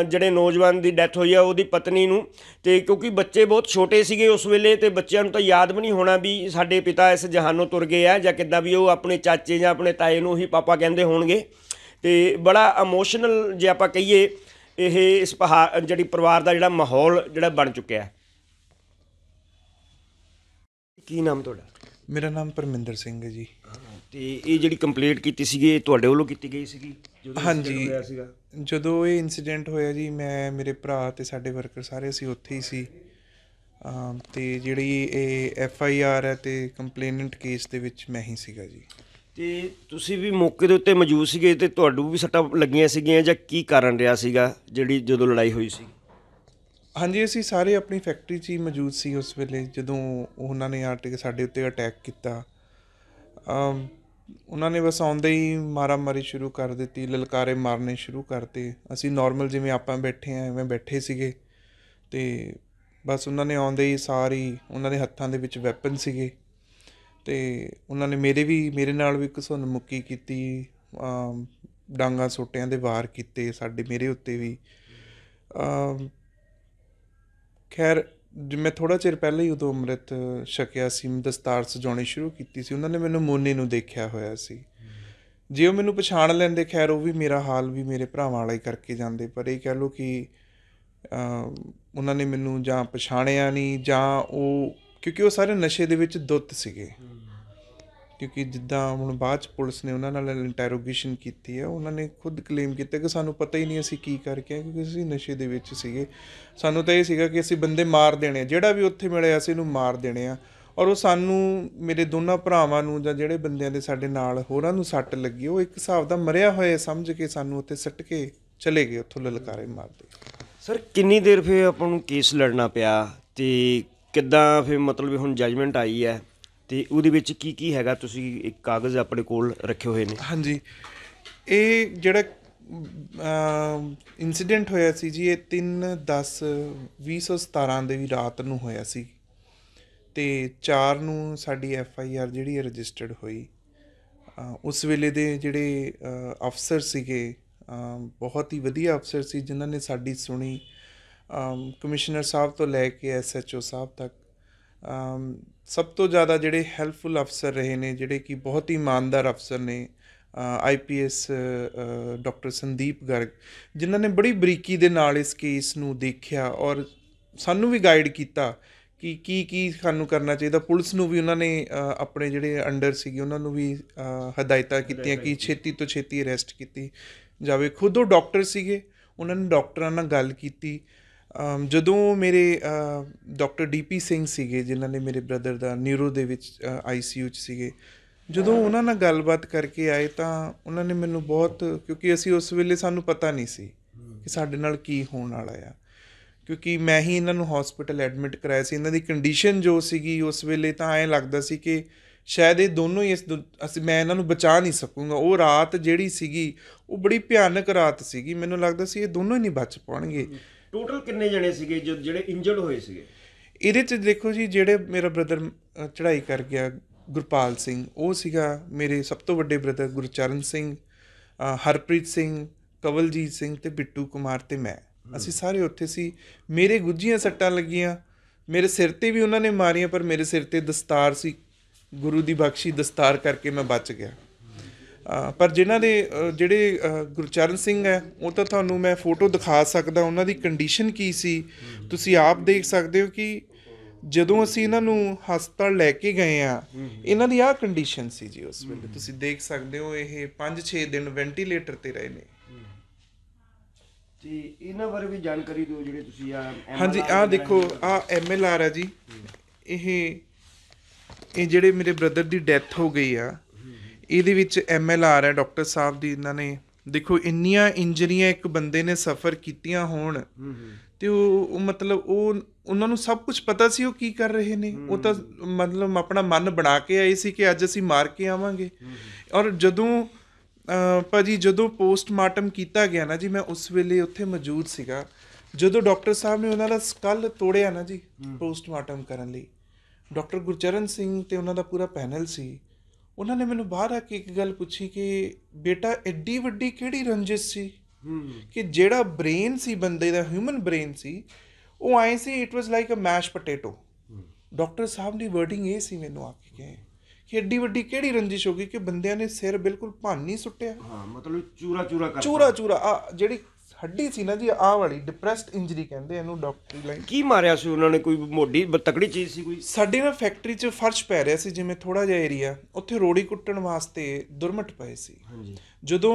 ਜਿਹੜੇ ਨੌਜਵਾਨ ਦੀ ਡੈਥ ਹੋਈ ਆ ਉਹਦੀ ਪਤਨੀ ਨੂੰ ਤੇ ਕਿਉਂਕਿ ਬੱਚੇ ਬਹੁਤ ਛੋਟੇ ਸੀਗੇ ਉਸ ਵੇਲੇ ਤੇ ਬੱਚਿਆਂ ਨੂੰ ਤਾਂ ਯਾਦ ਵੀ ਨਹੀਂ ਹੋਣਾ ਵੀ ਸਾਡੇ ਪਿਤਾ ਇਸ ਜਹਾਨੋਂ ਤੁਰ ਗਏ ਆ ਜਾਂ ਕਿੱਦਾਂ ਵੀ ਉਹ ਆਪਣੇ ਚਾਚੇ ਜਾਂ ਆਪਣੇ ਤਾਏ ਨੂੰ ਹੀ ਪਾਪਾ ਕਹਿੰਦੇ ਹੋਣਗੇ ਤੇ ਬੜਾ ਇਮੋਸ਼ਨਲ ਜੇ ਆਪਾਂ ਕਹੀਏ ਇਹ ਇਸ ਪਹਾੜ ਜਿਹੜੀ ਪਰਿਵਾਰ ਦਾ ਜਿਹੜਾ ਮਾਹੌਲ ਜਿਹੜਾ ਬਣ ਚੁੱਕਿਆ ਕੀ ਨਾਮ ਤੁਹਾਡਾ ਮੇਰਾ ਨਾਮ ਪਰਮਿੰਦਰ ਸਿੰਘ ਹੈ ਜੀ ਤੇ ਇਹ ਜਿਹੜੀ ਕੰਪਲੀਟ ਕੀਤੀ ਸੀਗੀ ਇਹ ਤੁਹਾਡੇ ਵੱਲੋਂ ਕੀਤੀ ਗਈ ਸੀਗੀ ਜਦੋਂ incident ਹਾਂਜੀ। ਸੀਗਾ ਜਦੋਂ ਇਹ ਇਨਸੀਡੈਂਟ ਹੋਇਆ ਜੀ ਮੈਂ ਮੇਰੇ ਭਰਾ ਤੇ ਸਾਡੇ ਵਰਕਰ ਸਾਰੇ ਅਸੀਂ ਉੱਥੇ ਹੀ ਸੀ ਤੇ ਜਿਹੜੀ ਇਹ ਐਫ ਆਈ ਆਰ ਹੈ ਤੇ ਕੰਪਲੇਨੈਂਟ ਕੇਸ ਦੇ ਵਿੱਚ ਮੈਂ ਹੀ ਸੀਗਾ ਜੀ ਤੇ ਤੁਸੀਂ ਵੀ ਮੌਕੇ ਦੇ ਉੱਤੇ ਮੌਜੂਦ ਸੀਗੇ ਤੇ ਤੁਹਾਨੂੰ ਵੀ ਸੱਟਾਂ ਲੱਗੀਆਂ ਸੀਗੀਆਂ ਜਾਂ ਕੀ ਕਾਰਨ ਰਿਹਾ ਸੀਗਾ ਜਿਹੜੀ ਜਦੋਂ ਲੜਾਈ ਹੋਈ ਸੀ ਹਾਂਜੀ ਅਸੀਂ ਸਾਰੇ ਆਪਣੀ ਫੈਕਟਰੀ 'ਚ ਹੀ ਮੌਜੂਦ ਸੀ ਉਸ ਵੇਲੇ ਜਦੋਂ ਉਹਨਾਂ ਨੇ ਆਰਟਿਕ ਸਾਡੇ ਉੱਤੇ ਅਟੈਕ ਕੀਤਾ ਉਹਨਾਂ ਨੇ ਬਸ ਆਉਂਦੇ ਹੀ ਮਾਰਾ ਮਾਰੀ ਸ਼ੁਰੂ ਕਰ ਦਿੱਤੀ ਲਲਕਾਰੇ ਮਾਰਨੇ ਸ਼ੁਰੂ ਕਰਤੇ ਅਸੀਂ ਨਾਰਮਲ ਜਿਵੇਂ ਆਪਾਂ ਬੈਠੇ ਆ ਐਵੇਂ ਬੈਠੇ ਸੀਗੇ ਤੇ ਬਸ ਉਹਨਾਂ ਨੇ ਆਉਂਦੇ ਹੀ ਸਾਰੀ ਉਹਨਾਂ ਦੇ ਹੱਥਾਂ ਦੇ ਵਿੱਚ ਵੈਪਨ ਸੀਗੇ ਤੇ ਉਹਨਾਂ ਨੇ ਮੇਰੇ ਵੀ ਮੇਰੇ ਨਾਲ ਵੀ ਘਸੁੰਨ ਮੁੱਕੀ ਕੀਤੀ ਡਾਂਗਾ ਸੋਟਿਆਂ ਦੇ ਵਾਰ ਕੀਤੇ ਸਾਡੇ ਮੇਰੇ ਉੱਤੇ ਵੀ ਖੈਰ ਮੈਂ ਥੋੜਾ ਚਿਰ ਪਹਿਲਾਂ ਹੀ ਉਦੋਂ ਅੰਮ੍ਰਿਤ ਛਕਿਆ ਸੀ ਦਸਤਾਰ ਸਜਾਉਣੀ ਸ਼ੁਰੂ ਕੀਤੀ ਸੀ ਉਹਨਾਂ ਨੇ ਮੈਨੂੰ ਮੋਨੇ ਨੂੰ ਦੇਖਿਆ ਹੋਇਆ ਸੀ ਜੇ ਉਹ ਮੈਨੂੰ ਪਛਾਣ ਲੈਂਦੇ ਖੈਰ ਉਹ ਵੀ ਮੇਰਾ ਹਾਲ ਵੀ ਮੇਰੇ ਭਰਾਵਾਂ ਵਾਲਾ ਹੀ ਕਰਕੇ ਜਾਂਦੇ ਪਰ ਇਹ ਕਹਿ ਲੋ ਕਿ ਉਹਨਾਂ ਨੇ ਮੈਨੂੰ ਜਾਂ ਪਛਾਣਿਆ ਨਹੀਂ ਜਾਂ ਉਹ ਕਿਉਂਕਿ ਉਹ ਸਾਰੇ ਨਸ਼ੇ ਦੇ ਵਿੱਚ ਦੁੱਤ ਸੀਗੇ ਕਿਉਂਕਿ ਜਿੱਦਾਂ ਹੁਣ ਬਾਅਦ 'ਚ ਪੁਲਿਸ ਨੇ ਉਹਨਾਂ ਨਾਲ ਇੰਟਰੋਗੇਸ਼ਨ ਕੀਤੀ ਹੈ ਉਹਨਾਂ ਨੇ ਖੁਦ ਕਲੇਮ ਕੀਤਾ ਕਿ ਸਾਨੂੰ ਪਤਾ ਹੀ ਨਹੀਂ ਅਸੀਂ ਕੀ ਕਰਕੇ ਆ ਕਿਉਂਕਿ ਅਸੀਂ ਨਸ਼ੇ ਦੇ ਵਿੱਚ ਸੀਗੇ ਸਾਨੂੰ ਤਾਂ ਇਹ ਸੀਗਾ ਕਿ ਅਸੀਂ ਬੰਦੇ ਮਾਰ ਦੇਣੇ ਜਿਹੜਾ ਵੀ ਉੱਥੇ ਮਿਲਿਆ ਅਸੀਂ ਇਹਨੂੰ ਮਾਰ ਦੇਣੇ ਆ ਔਰ ਉਹ ਸਾਨੂੰ ਮੇਰੇ ਦੋਨਾਂ ਭਰਾਵਾਂ ਨੂੰ ਜਾਂ ਜਿਹੜੇ ਬੰਦਿਆਂ ਦੇ ਸਾਡੇ ਨਾਲ ਹੋਰਾਂ ਨੂੰ ਸੱਟ ਲੱਗੀ ਉਹ ਇੱਕ ਹਿਸਾਬ ਦਾ ਮਰਿਆ ਹੋਇਆ ਸਮਝ ਕੇ ਸਾਨੂੰ ਉੱਥੇ ਸੱਟ ਕੇ ਚਲੇ ਗਏ ਉੱਥੋਂ ਲਲਕਾਰੇ ਮਾਰਦੇ ਸਰ ਕਿੰਨੀ ਦੇਰ ਫੇ ਆਪਾਂ ਨੂੰ ਕੇਸ ਲੜਨਾ ਪਿਆ ਤੇ ਕਿੱਦਾਂ ਫੇ ਮਤਲਬ ਹੁਣ ਜੱਜਮੈਂਟ ਆਈ ਹੈ ਤੇ ਉਹਦੇ ਵਿੱਚ ਕੀ ਕੀ ਹੈਗਾ ਤੁਸੀਂ ਇੱਕ ਕਾਗਜ਼ ਆਪਣੇ ਕੋਲ ਰੱਖੇ ਹੋਏ ਨੇ ਹਾਂਜੀ ਇਹ ਜਿਹੜਾ ਇਨਸੀਡੈਂਟ ਹੋਇਆ ਸੀ ਜੀ ਇਹ 3 10 2017 ਦੇ ਵੀ ਰਾਤ ਨੂੰ ਹੋਇਆ ਸੀ ਤੇ 4 ਨੂੰ ਸਾਡੀ ਐਫ ਆਈ ਆਰ ਜਿਹੜੀ ਰਜਿਸਟਰਡ ਹੋਈ ਉਸ ਵੇਲੇ ਦੇ ਜਿਹੜੇ ਅਫਸਰ ਸੀਗੇ ਬਹੁਤ ਹੀ ਵਧੀਆ ਅਫਸਰ ਸੀ ਜਿਨ੍ਹਾਂ ਨੇ ਸਾਡੀ ਸੁਣੀ ਕਮਿਸ਼ਨਰ ਸਾਹਿਬ ਤੋਂ ਲੈ ਕੇ ਐਸ ਐਚ ਓ ਸਾਹਿਬ ਤੱਕ ਸਭ ਤੋਂ ਜ਼ਿਆਦਾ ਜਿਹੜੇ ਹੈਲਪਫੁਲ ਅਫਸਰ ਰਹੇ ਨੇ ਜਿਹੜੇ ਕਿ ਬਹੁਤ ਹੀ ਇਮਾਨਦਾਰ ਅਫਸਰ ਨੇ ਆਈਪੀਐਸ ਡਾਕਟਰ ਸੰਦੀਪ ਗਰਗ ਜਿਨ੍ਹਾਂ ਨੇ ਬੜੀ ਬਰੀਕੀ ਦੇ ਨਾਲ ਇਸ ਕੇਸ ਨੂੰ ਦੇਖਿਆ ਔਰ ਸਾਨੂੰ ਵੀ ਗਾਈਡ ਕੀਤਾ ਕਿ ਕੀ ਕੀ ਸਾਨੂੰ ਕਰਨਾ ਚਾਹੀਦਾ ਪੁਲਿਸ ਨੂੰ ਵੀ ਉਹਨਾਂ ਨੇ ਆਪਣੇ ਜਿਹੜੇ ਅੰਡਰ ਸੀਗੇ ਉਹਨਾਂ ਨੂੰ ਵੀ ਹਦਾਇਤਾਂ ਕੀਤੀਆਂ ਕਿ ਛੇਤੀ ਤੋਂ ਛੇਤੀ ਅਰੈਸਟ ਕੀਤੀ ਜਾਵੇ ਖੁਦ ਉਹ ਡਾਕਟਰ ਸੀਗੇ ਉਹਨਾਂ ਨੇ ਡਾਕਟਰਾਂ ਨਾਲ ਗੱਲ ਕੀਤੀ ਜਦੋਂ ਮੇਰੇ ਡਾਕਟਰ ਡੀਪੀ ਸਿੰਘ ਸੀਗੇ ਜਿਨ੍ਹਾਂ ਨੇ ਮੇਰੇ ਬ੍ਰਦਰ ਦਾ ਨਿਊਰੋ ਦੇ ਵਿੱਚ ਆਈ ਸੀ ਯੂ 'ਚ ਸੀਗੇ ਜਦੋਂ ਉਹਨਾਂ ਨਾਲ ਗੱਲਬਾਤ ਕਰਕੇ ਆਏ ਤਾਂ ਉਹਨਾਂ ਨੇ ਮੈਨੂੰ ਬਹੁਤ ਕਿਉਂਕਿ ਅਸੀਂ ਉਸ ਵੇਲੇ ਸਾਨੂੰ ਪਤਾ ਨਹੀਂ ਸੀ ਕਿ ਸਾਡੇ ਨਾਲ ਕੀ ਹੋਣ ਵਾਲਾ ਆ ਕਿਉਂਕਿ ਮੈਂ ਹੀ ਇਹਨਾਂ ਨੂੰ ਹਸਪੀਟਲ ਐਡਮਿਟ ਕਰਾਇਆ ਸੀ ਇਹਨਾਂ ਦੀ ਕੰਡੀਸ਼ਨ ਜੋ ਸੀਗੀ ਉਸ ਵੇਲੇ ਤਾਂ ਐਂ ਲੱਗਦਾ ਸੀ ਕਿ ਸ਼ਾਇਦ ਇਹ ਦੋਨੋਂ ਹੀ ਇਸ ਅਸੀਂ ਮੈਂ ਇਹਨਾਂ ਨੂੰ ਬਚਾ ਨਹੀਂ ਸਕੂੰਗਾ ਉਹ ਰਾਤ ਜਿਹੜੀ ਸੀਗੀ ਉਹ ਬੜੀ ਭਿਆਨਕ ਰਾਤ ਸੀਗੀ ਮੈਨੂੰ ਲੱਗਦਾ ਸੀ ਇਹ ਦੋਨੋਂ ਹੀ ਨਹੀਂ ਬਚ ਪਾਉਣਗੇ ਟੋਟਲ ਕਿੰਨੇ ਜਣੇ ਸੀਗੇ ਜੋ ਜਿਹੜੇ ਇੰਜਰਡ ਹੋਏ ਸੀਗੇ ਇਹਦੇ ਚ ਦੇਖੋ ਜੀ ਜਿਹੜੇ ਮੇਰਾ ਬ੍ਰਦਰ ਚੜ੍ਹਾਈ ਕਰ ਗਿਆ ਗੁਰਪਾਲ ਸਿੰਘ ਉਹ ਸੀਗਾ ਮੇਰੇ ਸਭ ਤੋਂ ਵੱਡੇ ਬ੍ਰਦਰ ਗੁਰਚਰਨ ਸਿੰਘ ਹਰਪ੍ਰੀਤ ਸਿੰਘ ਕਵਲਜੀਤ ਸਿੰਘ ਤੇ ਬਿੱਟੂ ਕੁਮਾਰ ਤੇ ਮੈਂ ਅਸੀਂ ਸਾਰੇ ਉੱਥੇ ਸੀ ਮੇਰੇ ਗੁੱਜੀਆਂ ਸੱਟਾਂ ਲੱਗੀਆਂ ਮੇਰੇ ਸਿਰ ਤੇ ਵੀ ਉਹਨਾਂ ਨੇ ਮਾਰੀਆਂ ਪਰ ਮੇਰੇ ਸਿਰ ਤੇ ਦਸਤਾਰ ਸੀ ਗੁਰੂ ਦੀ ਬਖਸ਼ੀ ਦਸਤਾਰ ਕਰਕੇ ਮੈਂ ਬਚ ਗਿਆ ਪਰ ਜਿਨ੍ਹਾਂ ਦੇ ਜਿਹੜੇ ਗੁਰਚਰਨ ਸਿੰਘ ਹੈ ਉਹ ਤਾਂ ਤੁਹਾਨੂੰ ਮੈਂ ਫੋਟੋ ਦਿਖਾ ਸਕਦਾ ਉਹਨਾਂ ਦੀ ਕੰਡੀਸ਼ਨ ਕੀ ਸੀ ਤੁਸੀਂ ਆਪ ਦੇਖ ਸਕਦੇ ਹੋ ਕਿ ਜਦੋਂ ਅਸੀਂ ਇਹਨਾਂ ਨੂੰ ਹਸਪਤਾਲ ਲੈ ਕੇ ਗਏ ਆ ਇਹਨਾਂ ਦੀ ਆਹ ਕੰਡੀਸ਼ਨ ਸੀ ਜੀ ਉਸ ਵੇਲੇ ਤੁਸੀਂ ਦੇਖ ਸਕਦੇ ਹੋ ਇਹ 5-6 ਦਿਨ ਵੈਂਟੀਲੇਟਰ ਤੇ ਰਹੇ ਨੇ ਤੇ ਇਹਨਾਂ ਬਾਰੇ ਵੀ ਜਾਣਕਾਰੀ ਦਿਓ ਜਿਹੜੇ ਤੁਸੀਂ ਆ ਹਾਂਜੀ ਆਹ ਦੇਖੋ ਆ ਐਮਐਲਆਰ ਆ ਜੀ ਇਹ ਇਹ ਜਿਹੜੇ ਮੇਰੇ ਬ੍ਰਦਰ ਦੀ ਡੈਥ ਹੋ ਗਈ ਆ ਇਹਦੇ ਵਿੱਚ ਐਮ ਐਲ ਆਰ ਹੈ ਡਾਕਟਰ ਸਾਹਿਬ ਦੀ ਇਹਨਾਂ ਨੇ ਦੇਖੋ ਇੰਨੀਆਂ ਇੰਜਰੀਆਂ ਇੱਕ ਬੰਦੇ ਨੇ ਸਫਰ ਕੀਤੀਆਂ ਹੋਣ ਤੇ ਉਹ ਮਤਲਬ ਉਹ ਉਹਨਾਂ ਨੂੰ ਸਭ ਕੁਝ ਪਤਾ ਸੀ ਉਹ ਕੀ ਕਰ ਰਹੇ ਨੇ ਉਹ ਤਾਂ ਮਤਲਬ ਆਪਣਾ ਮਨ ਬਣਾ ਕੇ ਆਏ ਸੀ ਕਿ ਅੱਜ ਅਸੀਂ ਮਾਰ ਕੇ ਆਵਾਂਗੇ ਔਰ ਜਦੋਂ ਭਾਜੀ ਜਦੋਂ ਪੋਸਟਮਾਰਟਮ ਕੀਤਾ ਗਿਆ ਨਾ ਜੀ ਮੈਂ ਉਸ ਵੇਲੇ ਉੱਥੇ ਮੌਜੂਦ ਸੀਗਾ ਜਦੋਂ ਡਾਕਟਰ ਸਾਹਿਬ ਨੇ ਉਹਨਾਂ ਦਾ ਸਕਲ ਤੋੜਿਆ ਨਾ ਜੀ ਪੋਸਟਮਾਰਟਮ ਕਰਨ ਲਈ ਡਾਕਟਰ ਗੁਰਚਰਨ ਸਿੰਘ ਤੇ ਉਹਨਾਂ ਦਾ ਪੂਰਾ ਪੈਨਲ ਸੀ ਉਹਨਾਂ ਨੇ ਮੈਨੂੰ ਬਾਹਰ ਆ ਕੇ ਇੱਕ ਗੱਲ ਪੁੱਛੀ ਕਿ ਬੇਟਾ ਐਡੀ ਵੱਡੀ ਕਿਹੜੀ ਰੰਜਿਸ਼ ਸੀ ਕਿ ਜਿਹੜਾ ਬ੍ਰੇਨ ਸੀ ਬੰਦੇ ਦਾ ਹਿਊਮਨ ਬ੍ਰੇਨ ਸੀ ਉਹ I see it was like a mash potato doctor ਸਾਹਿਬ ਦੀ ਵਰਡਿੰਗ ਇਹ ਸੀ ਮੈਨੂੰ ਆ ਕੇ ਕਹੇ ਕਿ ਐਡੀ ਵੱਡੀ ਕਿਹੜੀ ਰੰਜਿਸ਼ ਹੋ ਗਈ ਕਿ ਬੰਦਿਆਂ ਨੇ ਸਿਰ ਬਿਲਕੁਲ ਭੰਨ ਨਹੀਂ ਸੁੱਟਿਆ ਹਾਂ ਮਤਲਬ ਚੂਰਾ ਚੂਰਾ ਕਰ ਚੂਰਾ ਚੂਰਾ ਜਿਹੜੀ ਹੱਡੀ ਸੀ ਨਾ ਜੀ ਆਹ ਵਾਲੀ ਡਿਪਰੈਸਡ ਇੰਜਰੀ ਕਹਿੰਦੇ ਇਹਨੂੰ ਡਾਕਟਰੀ ਲਾਈਨ ਕੀ ਮਾਰਿਆ ਸੀ ਉਹਨਾਂ ਨੇ ਕੋਈ ਮੋਢੀ ਤਕੜੀ ਚੀਜ਼ ਸੀ ਕੋਈ ਸਾਡੇ ਨਾ ਫੈਕਟਰੀ 'ਚ ਫਰਸ਼ ਪੈ ਰਿਹਾ ਸੀ ਜਿਵੇਂ ਥੋੜਾ ਜਿਹਾ ਏਰੀਆ ਉੱਥੇ ਰੋੜੀ ਕੁੱਟਣ ਵਾਸਤੇ ਦੁਰਮਟ ਪਏ ਸੀ ਹਾਂਜੀ ਜਦੋਂ